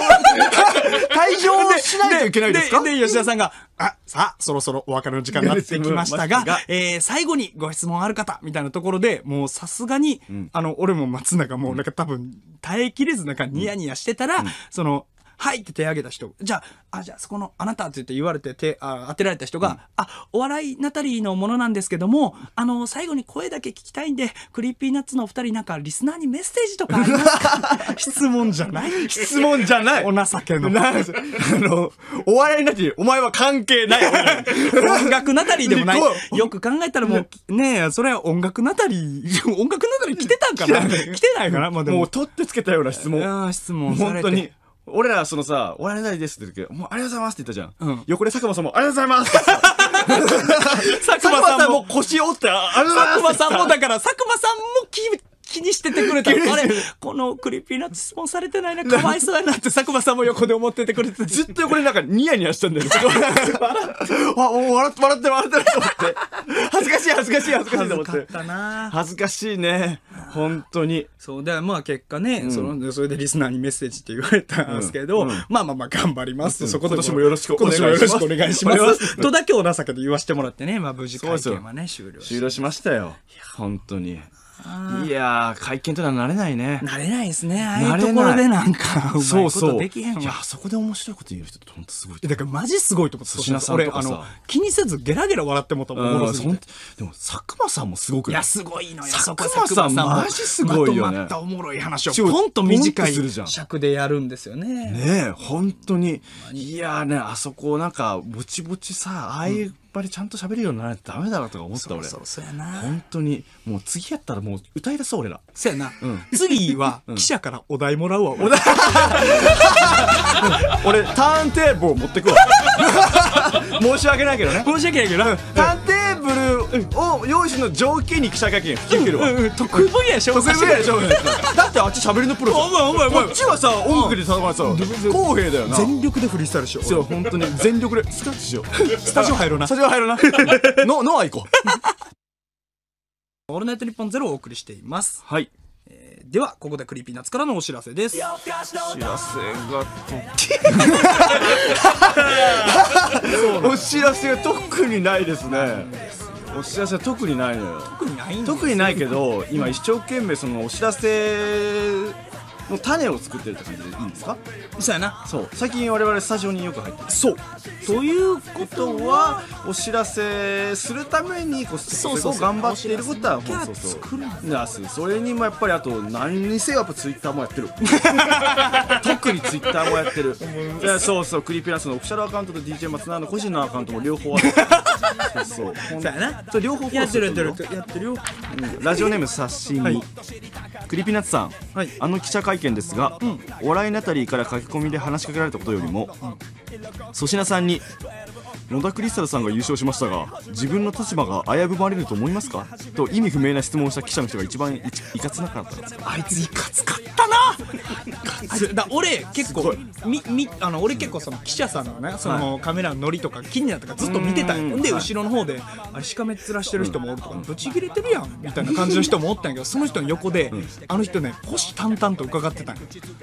退場しないといけないですかで、吉田さんが、あ、さあ、そろそろお別れの時間になってきましたが、がえー、最後にご質問ある方、みたいなところで、もうさすがに、うん、あの、俺も松永も、なんか多分、耐えきれず、なんかニヤニヤしてたら、うん、その、はいって手挙げた人、じゃあ、あ、じゃあそこのあなたって言って言われて手あ当てられた人が、うん、あ、お笑いナタリーのものなんですけども、あの、最後に声だけ聞きたいんで、クリーピーナッツのお二人なんかリスナーにメッセージとかか 質問じゃない 質問じゃないお情けの。あの、お笑いナタリー、お前は関係ない。音楽ナタリーでもない。よく考えたらもう、ねえ、それは音楽ナタリー、音楽ナタリー来てたんかな来てないかな、まあ、もう取ってつけたような質問。質問本当に。俺ら、そのさ、お笑いないですって言うけど、もうありがとうございますって言ったじゃん。うん横で佐久間さんも、ありがとうございます 佐久間さんも腰折って、ありがとうござい佐久間さんもだから佐久間さんもき気にしててくれた。あれ、このクリピーナッツスポンされてないな、かわいそうやなって佐久間さんも横で思っててくれてた。ずっと横でなんかニヤニヤしたんだよ。わ、笑って、笑って、笑ってって、笑って。恥ずかしい、恥ずかしい、恥ずかしいと思って。恥ずかしいね。本当に。そう、で、まあ結果ね、その、それでリスナーにメッセージって言われたんですけど、まあまあまあ頑張ります。そこと今年もよろしくお願いします。よろしくお願いします。とだけお情けで言わせてもらってね、まあ無事会見はね、終了し。終了しましたよ。本当に。いや会見とはなれないねなれないですねああいうところでなんかうまいことできへんわいやそこで面白いこと言える人って本当すごいだからマジすごいと思って粗さん俺あの気にせずゲラゲラ笑ってもたもん、うん、でも佐久間さんもすごくいやすごいのよ佐久間さんマジすごいよねまたおもろい話をポンと短い尺でやるんですよねねえ本当にいやねあそこなんかぼちぼちさああいう、うんぱりちゃんと喋るようにならないとダメだなとか思った俺そうそうやな本当にもう次やったらもう歌い出そう俺らそうやな、うん、次は記者からお題もらうわ、うん、俺 ターンテーブルを持ってくわ 申し訳ないけどね申し訳ないけどターンテーブルルを用意するの条件に記者会見引き受るわ、うんうん、得意分野でしょ得意分野でしょだってあっち喋りのプロじんお前お前お前こっちはさ音楽で頼まれてさ公平だよな全力でフリースタイルしようそう本当に全力でスタジオスタジオ入ろうなスタジオ入ろうなノノア行こう オールナイトニッポンゼロをお送りしていますはいえー、ではここでクリーピーナッツからのお知らせですお知らせが お知らせが特にないですねお知らせは特にないのよ特にないんですよ特にないけど今一生懸命そのお知らせの種を作ってるって感じでいいんですかそうやなそう最近我々スタジオによく入ってるそうということはお知らせするためにこうそうそう頑張っていることはそうそうそうそれにもやっぱりあと何にせよやっぱツイッターもやってる 特にツイッターもやってるそうそうクリピーナッのオフィシャルアカウントと DJ 松永の個人のアカウントも両方あるそうそうそうやなそう両方やってるやってるやってるよ、うん、ラジオネームさっしみ、クリピナッツさん、はい、あの記者会会見ですが、うん、オライナタリーから書き込みで話しかけられたことよりも粗品さんに野田クリスタルさんが優勝しましたが自分の立場が危ぶまれると思いますかと意味不明な質問をした記者の人が一番いかつなかったんですあいついかつかったなだ俺結構みみあの俺結構その記者さんのねそのカメラのノリとか気になったかずっと見てたんで後ろの方であれしかめっ面してる人もおるとかぶち切れてるやんみたいな感じの人もおったんやけどその人の横であの人ね虎視眈々と伺ってたんや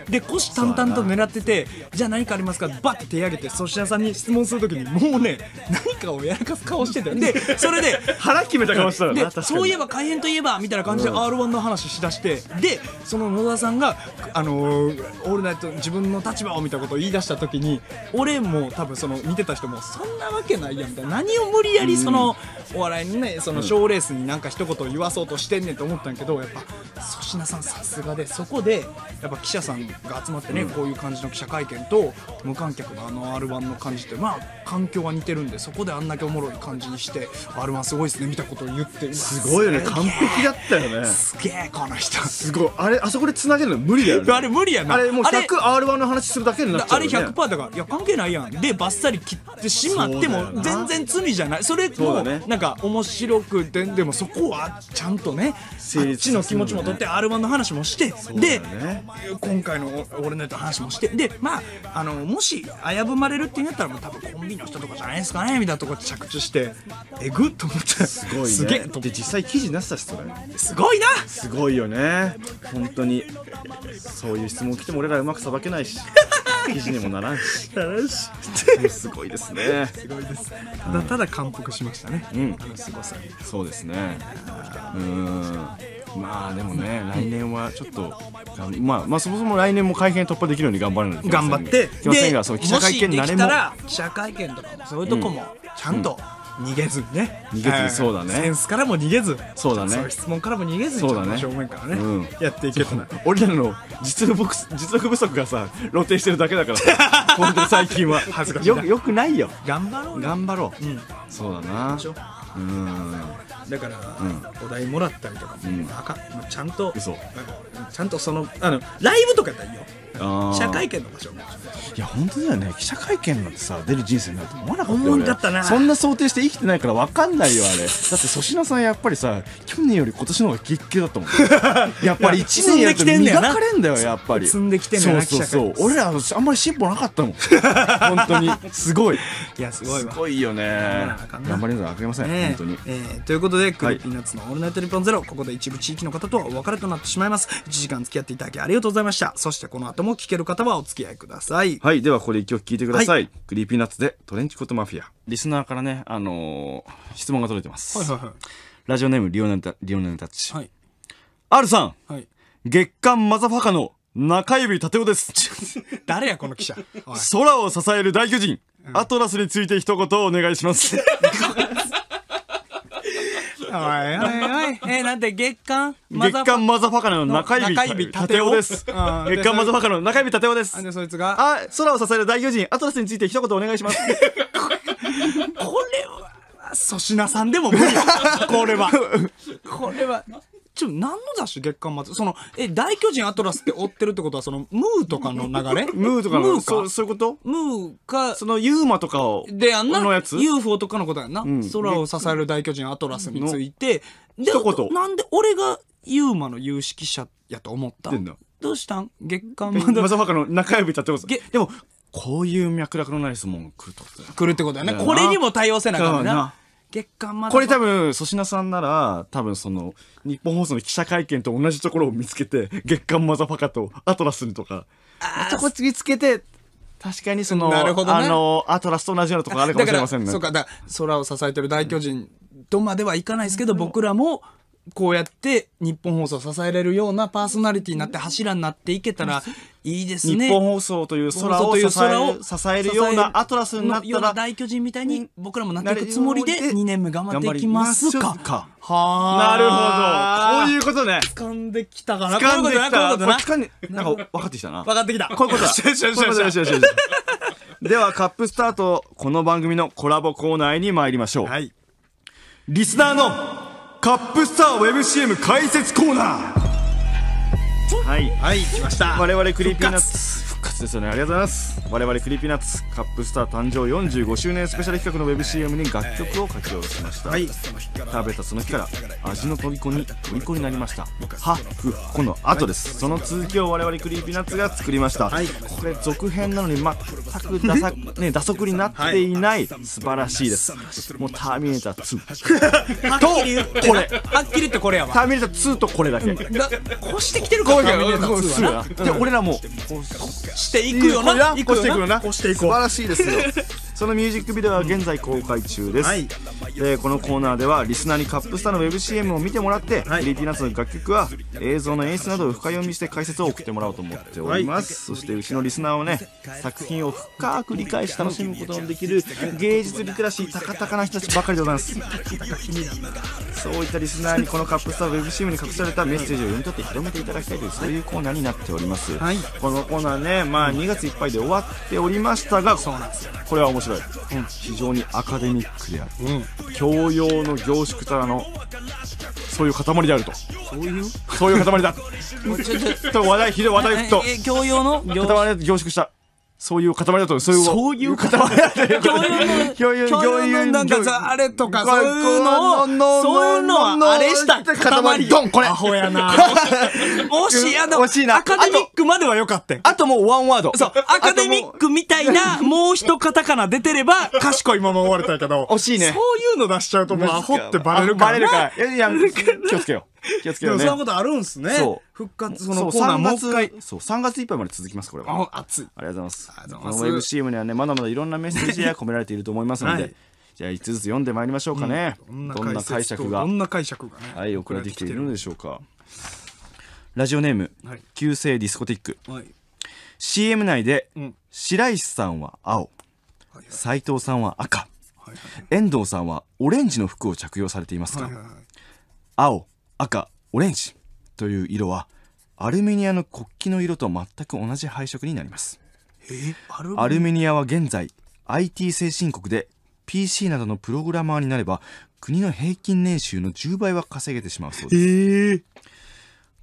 で虎視眈々と狙っててじゃあ何かありますかバッて手上げて粗品さんに質問するときにもうね何かをやらかす顔してたよでそれで腹決めた顔したでそういえば改編といえばみたいな感じで r 1の話しだしてでその野田さんが「あのー、オールナイト」自分の立場をみたいなことを言い出した時に俺も多分その見てた人もそんなわけないやみたいな何を無理やりそのお笑いのねその賞レースになんか一言言わそうとしてんねんと思ったんやけどやっぱ粗品さんさすがでそこでやっぱ記者さんが集まってね、こういう感じの記者会見と無観客のあの r 1の感じってまあ環境は似てるんでそこであんだけおもろい感じにして「アルマンすごいですね」見たことを言ってすごいよね完璧だったよねすげえこの人すごいあれあそこで繋げるの無理だよね あれ無理やなあれもう 100R1 の話するだけになっちゃう、ね、あれ100%だからいや関係ないやんでバッサリ切ってしまっても全然罪じゃないそれもなんか面白くてでもそこはちゃんとねあっちの気持ちも取って R1 の話もして、で、今回の「俺のネタ」話もしてでまああのもし危ぶまれるって言うんやったらもう多分コンビの人とかじゃないないですかねみたいなとこ着地してえぐっと思ってすごい、ね、すげえとで実際記事なさてたしそれすごいなすごいよね本当にそういう質問来ても俺らうまくさばけないし 記事にもならんしらしすごいですねすごいです、ただただ感服しましたね、うん、あのすごさそうですねうんまあでもね来年はちょっとまあまあそもそも来年も会見突破できるように頑張るので頑張ってきませんがその記者会見慣れも記者会見とかもそういうとこもちゃんと、逃げずにね逃げずそうだねセンスからも逃げずそうだね質問からも逃げずにそうだね正面からね、うん、やっていけたら俺らの実力実力不足がさ露呈してるだけだから 本当に最近は恥ずかしいよよくないよ頑張ろう頑張ろう、うん、そうだなうんだから、お題もらったりとかも、うんあかちゃんと、ちゃんとそのあのライブとかだったらいいよ記者会見の場所いや本当だよね記者会見なんてさ出る人生になると思わなかったよ、ね、だったなそんな想定して生きてないから分かんないよあれだって粗品さんやっぱりさ去年より今年の方が激ッだったもん やっぱり1年やって磨かれんだよやっぱり積んできてんだよそうそう俺らあんまり進歩なかったもん 本当にすごいいやすごいすごいよね頑張りなさいあげません、えー、本当に、えー、ということでクリピーナッツの「オールナイトニッポンゼロ、はい、ここで一部地域の方とはお別れとなってしまいます1時間付き合っていただきありがとうございましたそしてこの後も聞ける方はお付き合いください。はい、ではここで一曲聴いてください。はい、クリーピーナッツでトレンチコットマフィア。リスナーからね、あのー、質問が届いてます。はいはいはい。ラジオネームリオネタ、リオネタッチ。はい。R さん。はい。月刊マザファカの中指立夫です。誰やこの記者。空を支える大巨人、うん、アトラスについて一言お願いします。いおいえー、なんて月刊月刊マザファカの中指中指立夫です月刊マザファカの中指立夫ですなんでそいつがあ空を支える大巨人アトラスについて一言お願いします これは粗品さんでも無理これはこれはちょ、何の雑誌月刊末その、え、大巨人アトラスって追ってるってことは、その、ムーとかの流れ ムーとかの、ムーそう、そういうことムーか、その、ユーマとかを、で、あんな、のやつ UFO とかのことやんな、うん、空を支える大巨人アトラスについて、で、なんで俺がユーマの有識者やと思ったどうしたん月刊まだ。まさかの中指立ってことでも、こういう脈絡のない質問が来るってことだよ、来るってことだよね。これにも対応せなかったな。月刊まだこれ多分粗品さんなら多分その日本放送の記者会見と同じところを見つけて月刊マザパカとアトラスにとかあそこ見つけて確かにその、なるほどね、あのアトラスと同じようなところあるかもしれませんねそうかだ空を支えてる大巨人とまではいかないですけど僕らもこうやって日本放送を支えれるようなパーソナリティになって柱になっていけたらいいですね。日本放送という空を支えるようなアトラスになったら。大巨人みたいに僕らもなっていくつもりで2年目頑張っていきますか。かはなるほど。こういうことね。掴んできたかな。掴んできた。掴んで、なんか分かってきたな。分かってきた。こういうことだ。ではカップスタート、この番組のコラボコーナーに参りましょう。はい。リスナーのカップスターウェブ CM 解説コーナーはいはい来ました我々クリーピーナッツ活ですよねありがとうございます我々クリーピーナッツカップスター誕生45周年スペシャル企画の WebCM に楽曲を書き下ろしました、はい、食べたその日から味の虜に虜になりましたはっこの後です、その続きを我々クリーピーナッツが作りました、はい、これ続編なのに全く打作,、ね、足になっていない、素晴らしいですもうターミネーター2とこれはっきり言ってこれやわターミネーター2とこれだけ越してきてるかターミネーター2はな俺らもうしていくよな。いくよな。素晴らしいですよ。そのミュージックビデオは現在公開中です、はい、でこのコーナーではリスナーにカップスターの WebCM を見てもらって、はい、リーティナッツの楽曲は映像の演出などを深読みして解説を送ってもらおうと思っております、はい、そしてうちのリスナーをね作品を深く理解し楽しむことのできる芸術リテラシー高々な人たちばかりでございますそういったリスナーにこのカップスター WebCM に隠されたメッセージを読み取って広めていただきたいというそういうコーナーになっております、このコーナーねまあ2月いっぱいで終わっておりましたが、そうなんですよ。これは面白い。うん、非常にアカデミックである。うん、教養の凝縮たらの、そういう塊であると。そういうそういう塊だ。ちょっ と話題、ひどい話題と。教養の凝縮した。そういう塊だと、そういう。そういう塊だと。共有の、共有なんか、さ、あれとか、そういうのを、そういうのは、あれした塊。ドン、これ。アホやな。も しい、あの、しいな。アカデミックまではよかったあともうワンワード。そう、アカデミックみたいな、もう一カタカナ出てれば、賢いまま終われたけど。惜しいね。そういうの出しちゃうと、もうアホってバレるから。バレるから。いやいや、気をつけよう。気をつけようね。そんなことあるんすね。復活、そのコーナーもう一回。そう、3月いっぱいまで続きます、これは。あ、熱い。ありがとうございます。このウェブ CM にはね、まだまだいろんなメッセージが込められていると思いますので。じゃあ5つずつ読んでまいりましょうかね、うん、どんな解釈がどんな解釈が、ね、はい送られてきているのでしょうかラジオネーム、はい、旧姓ディスコティック、はい、CM 内で、うん、白石さんは青斎、はいはい、藤さんは赤、はいはい、遠藤さんはオレンジの服を着用されていますが、はいはい、青赤オレンジという色はアルメニアの国旗の色と全く同じ配色になりますアルメニアは現在 IT 先進国で PC などのプログラマーになれば国の平均年収の10倍は稼げてしまうそうです、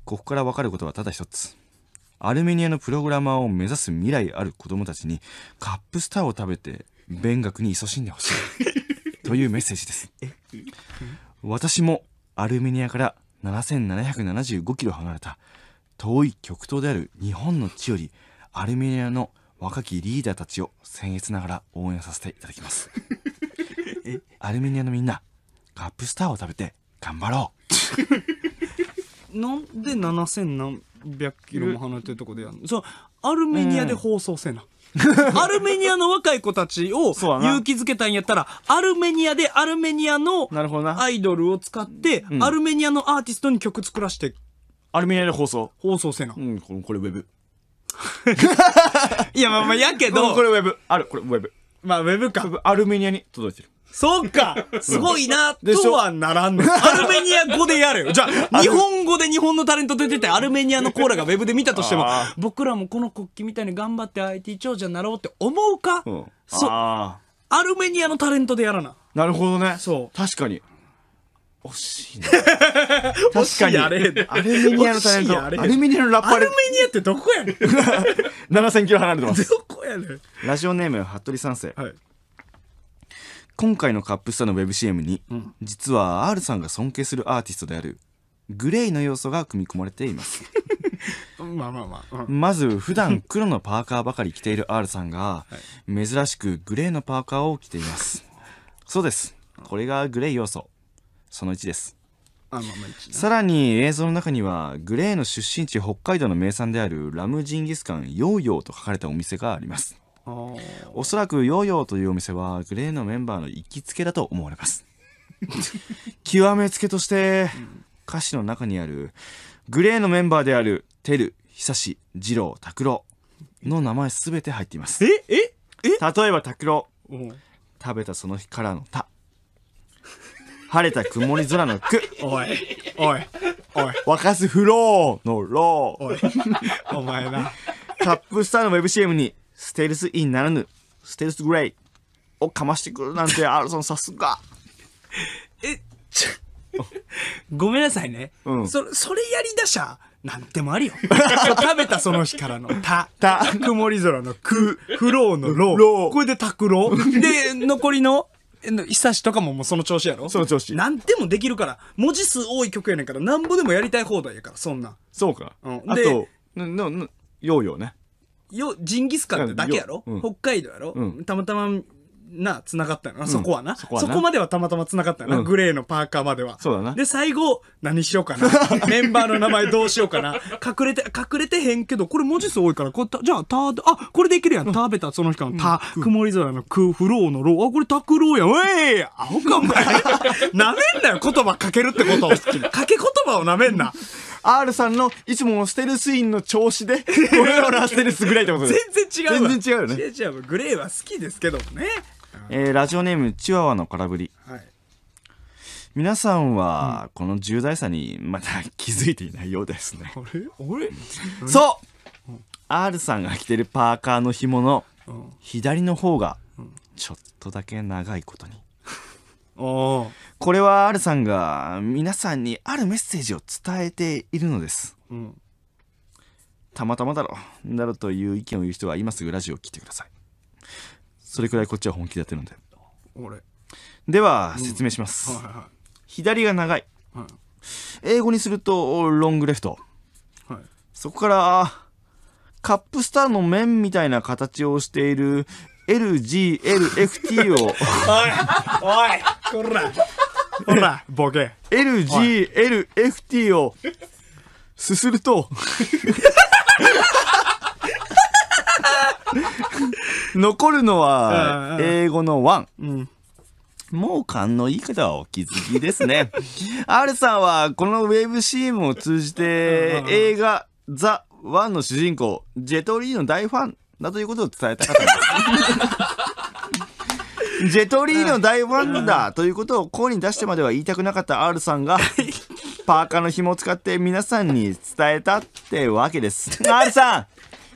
ここから分かることはただ一つアルメニアのプログラマーを目指す未来ある子供たちにカップスターを食べて勉学に勤しんでほしい というメッセージです私もアルメニアから7775キロ離れた遠い極東である日本の地よりアルメニアの若きリーダーたちを僭越ながら応援させていただきます アルメニアのみんなカップスターを食べて頑張ろうなんで7000何百キロも離れてるとこでやるの、うアルメニアで放送せな、うん アルメニアの若い子たちを勇気づけたいんやったら、アルメニアでアルメニアのアイドルを使って、アルメニアのアーティストに曲作らして。アルメニアで放送。放送せな。うん、これこれウェブ。いや、まあまあ、やけど。これウェブ。ある、これウェブ。まあ、ウェブか。アルメニアに届いてる。そうか、すごいな、とはならんアルメニア語でやる。じゃあ、日本語で日本のタレント出てて、アルメニアのコーラがウェブで見たとしても、僕らもこの国旗みたいに頑張って IT 長者になろうって思うか、うん、そう。アルメニアのタレントでやらな。なるほどね。そう。確かに。惜しいな。確かに。アルメニアのタレント。アルメニアのラッパーアルメニアってどこやねん。7000 キロ離れてます。どこやねん。ラジオネーム、服部三世。はい。今回のカップスターのウェブ c m に、うん、実は R さんが尊敬するアーティストであるグレイの要素が組み込まれています まあまあまあ、うん、まず普段黒のパーカーばかり着ている R さんが、珍しくグレーのパーカーを着ています そうですこれがグレイ要素その1ですあまあまあさらに映像の中にはグレーの出身地北海道の名産であるラムジンギスカンヨーヨーと書かれたお店がありますおそらくヨーヨーというお店はグレーのメンバーの行きつけだと思われます 極めつけとして歌詞の中にあるグレーのメンバーであるテル久志二郎拓郎の名前すべて入っていますえええ例えば拓郎食べたその日からの「た」晴れた曇り空の「く」おいおいおい沸かすフローの「ろー」おいお前なカップスターの WebCM にステルスインならぬ、ステルスグレイをかましてくるなんて、アルソンさすが。え、ちょ、ごめんなさいね。うん。そ、それやりだしゃ、なんでもあるよ。食べたその日からの、た、た、曇り空のく、フローのロー。ローこれでたくろう。で、残りの、ひさしとかももうその調子やろその調子。なんでもできるから、文字数多い曲やねんから、なんぼでもやりたい放題やから、そんな。そうか。うん。あと、の、の、ヨーヨーね。よジンギスカンってだけやろ、うん、北海道やろ、うん、たまたまな繋がったの、うん、そこはなそこまではたまたま繋がったのな、うん、グレーのパーカーまではそうだなで最後何しようかな メンバーの名前どうしようかな隠れて隠れてへんけどこれ文字数多いからこれじゃあたあこれできるやん食べたその日のた、うん、曇り空のくフローのローあこれたくろうやんえイ!」「アホかお前 なめんなよ言葉かけるってことかけ言葉をなめんな R さんのいつものステルスインの調子で、俺らのステルスぐらいってことで。全然違う全然違うよね。違う違う。グレーは好きですけどもね。えー、ラジオネーム、チワワの空振り。はい。皆さんは、この重大さにまだ気づいていないようですね。あれあれそう !R さんが着てるパーカーの紐の左の方が、ちょっとだけ長いことに。これは R さんが皆さんにあるメッセージを伝えているのです、うん、たまたまだろだろという意見を言う人は今すぐラジオを聴いてくださいそれくらいこっちは本気でやってるんで俺では説明します、うんはいはい、左が長い、はい、英語にするとロングレフト、はい、そこからカップスターの面みたいな形をしている LGLFT をおいおいこらほらボケ LGLFT をすすると残るのは英語のワン、もう勘のいい方はお気づきですね。R さんはこのウェブ CM を通じて映画ザ・ワンの主人公、ジェトリーの大ファンだということを伝えたかったです。ジェトリーの大ファンだということを声に出してまでは言いたくなかった R さんが、パーカーの紐を使って皆さんに伝えたってわけです。R さ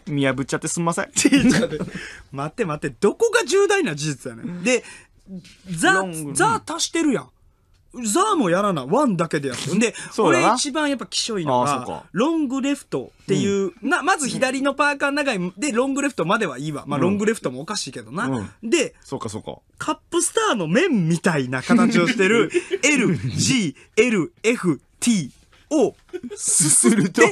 ん見破っちゃってすんません。待って待って、どこが重大な事実だねで、ザ、ザ足してるやん。ザーもやらな、ワンだけでやってる。で、れ一番やっぱきしょいのが、ロングレフトっていう、うん、な、まず左のパーカー長いで、ロングレフトまではいいわ。まあ、ロングレフトもおかしいけどな。うん、で、そうかそうか。カップスターの面みたいな形をしてる、L、G、L、F、T をすすると、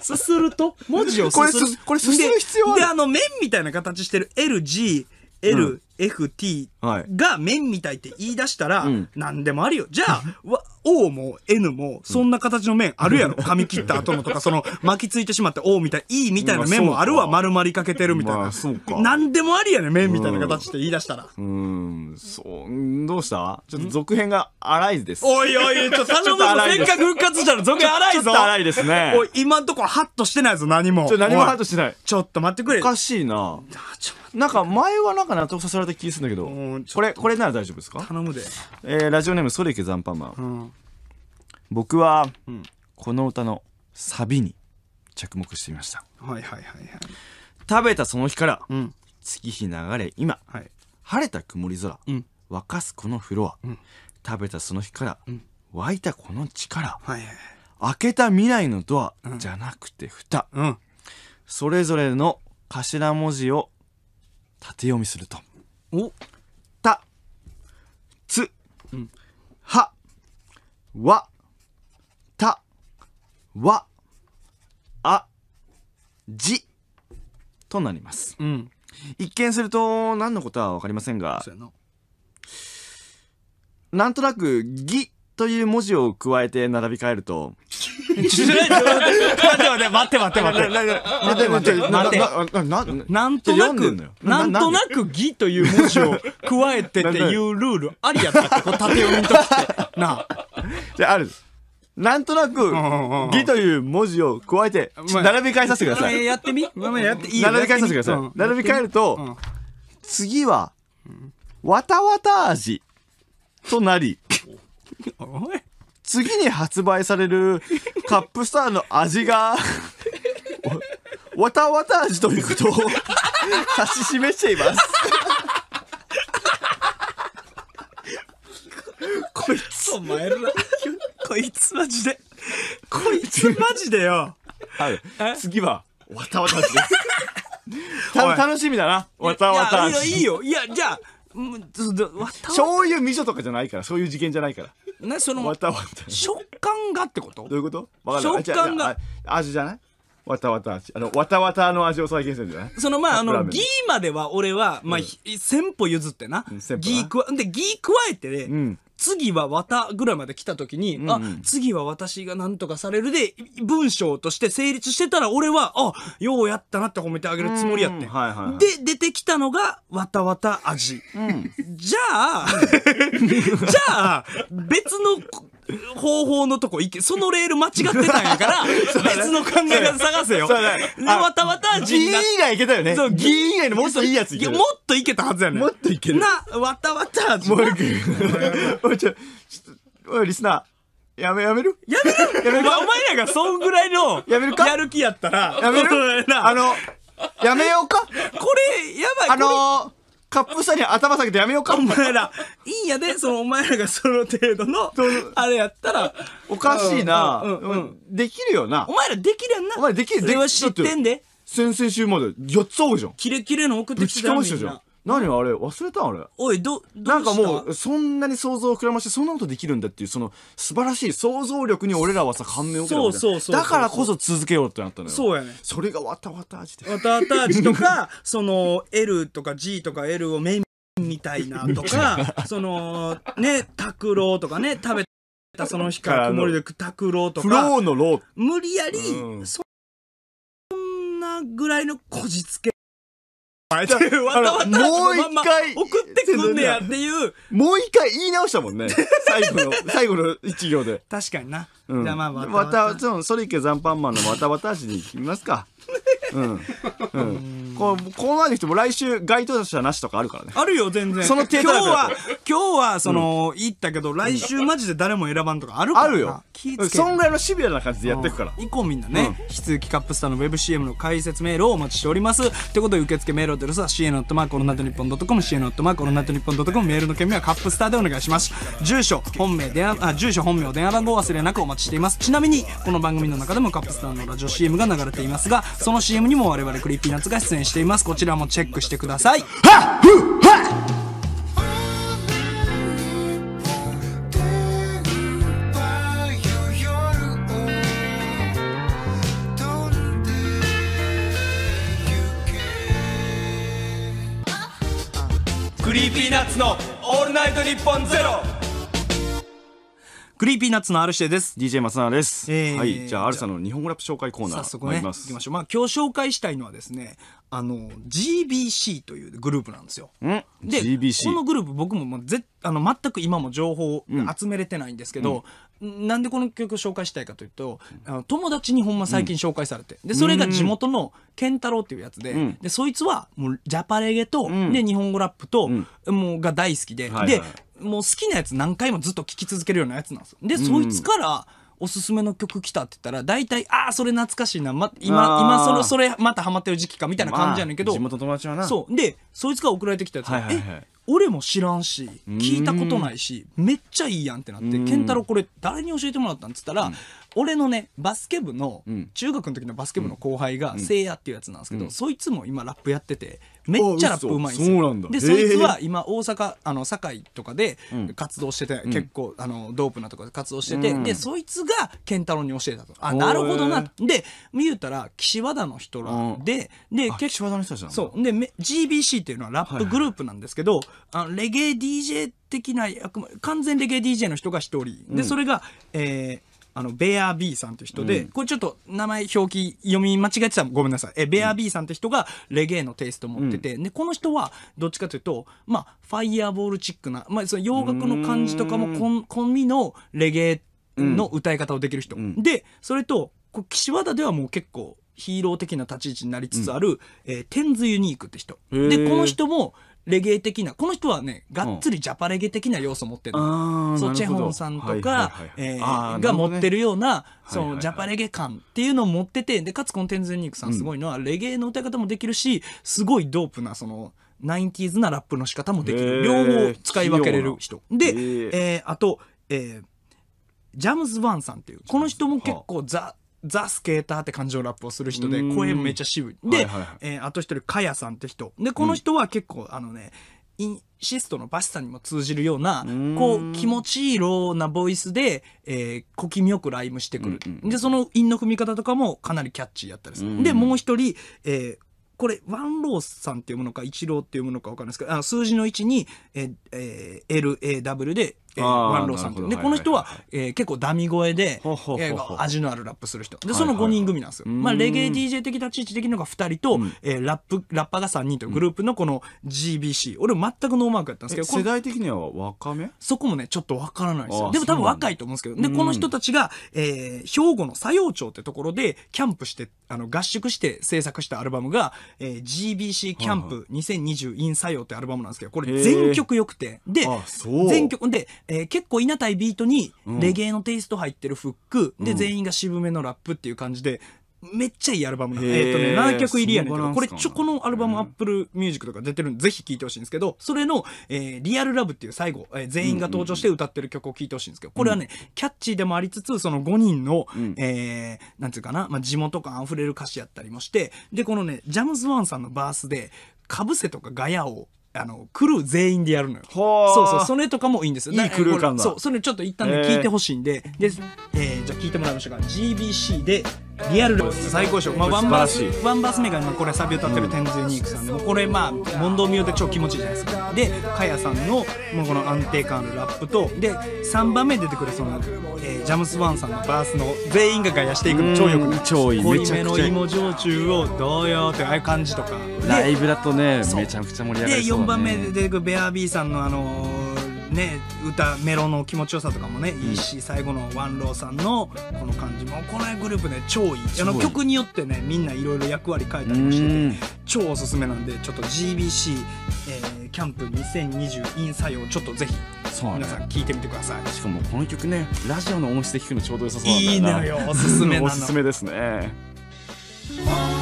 すすると、文字をすする。これす、これすする必要あるで、あの面みたいな形してる L、G、LFT が面みたいって言い出したら、何でもあるよ。じゃあ、O も N もそんな形の面あるやろ。かみ切った後のとか、その巻きついてしまって O みたい、E みたいな面もあるわ。丸まりかけてるみたいな。何でもありやね、面みたいな形って言い出したら。うん、そう、どうしたちょっと続編が荒いです。おいおい、ちょ、っ と頼むぞ。せっかく復活したら続編荒いぞ。荒いですね。おい、今んとこハッとしてないぞ、何も。何もハッとしてない。ちょっと待ってくれ。おかしいな。ちょなんか前はなんか納得させられた気がするんだけどこれこれなら大丈夫ですか、頼むでえーラジオネームソレイケザンパンマンうん僕はうんこの歌のサビに着目してみましたはいはいはいはい食べたその日からうん月日流れ今はい晴れた曇り空、うん沸かすこのフロア、ん食べたその日から、ん湧いたこの力はいはい開けた未来のドアじゃなくて蓋、うんそれぞれの頭文字を縦読みすると「おたつうん、はわたわあじ」となります、うん、一見すると何のことは分かりませんがなんとなく「ぎ」という文字を加えて並び替えると。待って待って待って待って待って待って待って待ってなんとなく、なんとなく義という文字を加えてっていうルールありやったっけ縦読みとして。なあ。じゃある。なんとなく、義という文字を加えて、並び替えさせてください。やってみ並び替えさせてください。並び替えると、次は、わたわた味となり、次に発売されるカップスターの味が わたわた味ということを指し示しています こいつお前らこいつマジでこいつマジでよはい次はわたわた味です楽しみだなわたわた味いいよいやじゃあ醤油味噌とかじゃないからそういう事件じゃないからなそのたた食感がってことどういうこと食感が味じゃないわたわた味あのわたわたの味を再現するんじゃないそのまああのギーまでは俺はまあ、うん、1歩譲ってな、うん、ギーくわでギー加えてね、うん、次は綿ぐらいまで来た時に、うん、あ、次は私が何とかされるで、文章として成立してたら俺は、あ、ようやったなって褒めてあげるつもりやって。はいはいはい、で、出てきたのが、わたわた味。うん、じゃあ、じゃあ、別の方法のとこ行け、そのレール間違ってたんやから、別の考え方探せよ。で、わたまた、ギー以外いけたよね。そう、ギー以外のもっといいやついけもっといけたはずやねもっといける。な、わたわた、もう一回。も うちょ、ちょっと、おい、リスナー。やめ、やめるやめるやめるお前らがそんぐらいの、やめるかやる気やったら、やめる あの、やめようかこれ、やばい。あのーカップ下に頭下げてやめようか。お前ら、いいんやで、そのお前らがその程度の、あれやったら。おかしいな、うんできるよな。お前らできるやんな。お前できる、できる。それは知ってんで。先々週まで4つ多いじゃん。キレキレの送ってきてたぶちかましたじゃん。何あれ忘れたあれおいどどなんかもうそんなに想像を膨らましてそんなことできるんだっていうその素晴らしい想像力に俺らはさ感銘を受けたそうそうそうだからこそ続けようってなったのよそうやねそれがわたわた味でわたわた味とかその L とか G とか L をメインみたいなとかそのね拓郎とかね食べたその日から曇りでく拓郎とかフローのロー無理やり、うん、そんなぐらいのこじつけわたわたもう一回、送ってくんねやっていう。もう一回言い直したもんね。最後の、最後の一行で。確かにな。じゃあまあ、わたわた。そのソリケ残飯マンのわたわた味に行きますか。うん。うん。こう、ここ人も来週、該当者なしとかあるからね。あるよ、全然。その手今日は、今日は、その、言ったけど、来週マジで誰も選ばんとかあるから。あるよ。そんぐらいのシビアな感じでやっていくから。以降みんなね、引き続きカップスターの WebCM の解説メールをお待ちしております。ってことで、受付メールを出るスは c n m a c o r o n a t o n ッ p o n c o m c n m a コ o r o n a t o n i p o c o m メールの件名はカップスターでお願いします。住所、本名、電話、あ、住所、本名、電話番号忘れなくお待ちしています。ちなみに、この番組の中でもカップスターのラジオ CM が流れていますが、その CM にも我々クリーピーナッツが出演していますこちらもチェックしてくださいはっはっクリーピーナッツの「オールナイトニッポンゼロクリーピーナッツのルシェです DJ 松永です、えー、はいじゃあルさんの日本語ラップ紹介コーナー早速ねきましょうまあ今日紹介したいのはですねあの GBC というグループなんですよ。で、GBC、このグループ僕ももうぜあの全く今も情報集めれてないんですけど、うん、なんでこの曲紹介したいかというと友達にほんま最近紹介されて、うん、でそれが地元の健太郎っていうやつでうん、でそいつはもうジャパレゲと、で日本語ラップと、もうが大好きで、はいはい、でもう好きなやつ何回もずっと聴き続けるようなやつなんですよ。で、そいつからおすすめの曲来たって言ったら大体ああそれ懐かしいな、ま、今あ今それそれまたハマってる時期かみたいな感じやねんけど、まあ地元友達はなそうでそいつから送られてきたやつが、はいはいはいえ俺も知らんし聞いたことないしめっちゃいいやんってなって「健太郎これ誰に教えてもらったん?」っつったら、俺のねバスケ部の、うん中学の時のバスケ部の後輩が、せいやっていうやつなんですけど、うんそいつも今ラップやっててめっちゃラップうまいんですよそうなんだでそいつは今大阪あの堺とかで活動してて、結構あのドープなとこで活動してて、うんでそいつが健太郎に教えたとあなるほどなで言うたら岸和田の人らで、で岸和田の人じゃなそうでめ GBC っていうのはラップグループなんですけど、あのレゲエ DJ 的な役完全レゲエ DJ の人が一人で、それが、えーあの、ベアー B さんという人で、うん、これちょっと名前表記読み間違えてたらごめんなさい。え、ベアー B さんという人がレゲエのテイストを持ってて、うん、で、この人はどっちかというと、まあ、ファイヤーボールチックな、まあ、その洋楽の感じとかもこん、ンビのレゲエの歌い方をできる人。うん、で、それと、こ岸和田ではもう結構ヒーロー的な立ち位置になりつつある、うん、えー、テンズユニークって人。で、この人も、レゲエ的なこの人はねがっつりジャパレゲ的な要素持ってるの、チェホンさんとかが持ってるようなそのジャパレゲ感っていうのを持っててでかつコンテンツニークさんすごいのは、レゲエの歌い方もできるしすごいドープなその。ィーズなラップの仕方もできる両方使い分けれる人で、えあと、えジャムズ・ワンさんっていうこの人も結構ザ・ザ・スケーターって感じのラップをする人で、声もめっちゃ渋い。で、はいはいはい、えー、あと一人、かやさんって人。で、この人は結構、あのね、インシストのバシさんにも通じるような、こう、気持ちいいローなボイスで、えー、小気味よくライムしてくる。うんうん、で、その韻の踏み方とかもかなりキャッチーやったりする。で、もう一人、えー、これ、ワンローさんっていうものか、イチローっていうものか分かんないですけど、あの数字の1に、ええー、LAW で、えー、さんでこの人は、はえ結構ダミ声でほほ味のあるラップする人でその5人組なんですよ、まあ、レゲエ DJ 的立ち位置的のが2人と、うえラップラッパーが3人というグループのこの GBC、俺全くノーマークやったんですけど世代的には若めそこもねちょっとわからないですでも多分若いと思うんですけどでこの人たちが、えー、兵庫の佐用町ってところでキャンプしてあの合宿して制作したアルバムが、えー、GBC キャンプ2020 in 佐用ってアルバムなんですけどこれ全曲よくてで全曲でえー、結構いなたいビートにレゲエのテイスト入ってるフック、うん、で全員が渋めのラップっていう感じでめっちゃいいアルバムなの。えっ、ー、とね、7曲入りやねんこれちょ、このアルバムアップルミュージックとか出てるんで、ぜひ聴いてほしいんですけど、それの、えー、リアルラブっていう最後、えー、全員が登場して歌ってる曲を聴いてほしいんですけど、これはね、うん、キャッチーでもありつつ、その5人の、うん、えー、なんていうかな、まあ、地元感溢れる歌詞やったりもして、で、このね、ジャムズワンさんのバースで、かぶせとかガヤをあの、来る全員でやるのよ。そうそう、それとかもいいんですいいクル感だ。そう、それちょっと一旦ね、聞いてほしいんで、で、えー、じゃあ聞いてもらいましょうか。GBC で、リアル最高賞、まあ、ワンバースワンバース目が今これサビ歌ってる天然ニークさんで、もこれまあ問答無用で超気持ちいいじゃないですかでかやさんのもうこの安定感あるラップとで3番目に出てくるその、えー、ジャムスワンさんのバースの全員がガヤしていくの超よくない超いい濃いめの芋焼酎をどうよってああいう感じとかライブだとねめちゃくちゃ盛り上がりそうだ、ね、で4番目で出てくるベアービーさんのあのーね歌メロの気持ちよさとかもね、いいし最後のワンローさんのこの感じもこのグループね超いいあの曲によってねみんないろいろ役割変えたりもしてて超おすすめなんでちょっと GBC、えー、キャンプ2020イン作用ちょっとぜひ皆さん聞いてみてください、しかもこの曲ねラジオの音質で聴くのちょうど良さそうなんだよいいのよおすすめ おすすめですね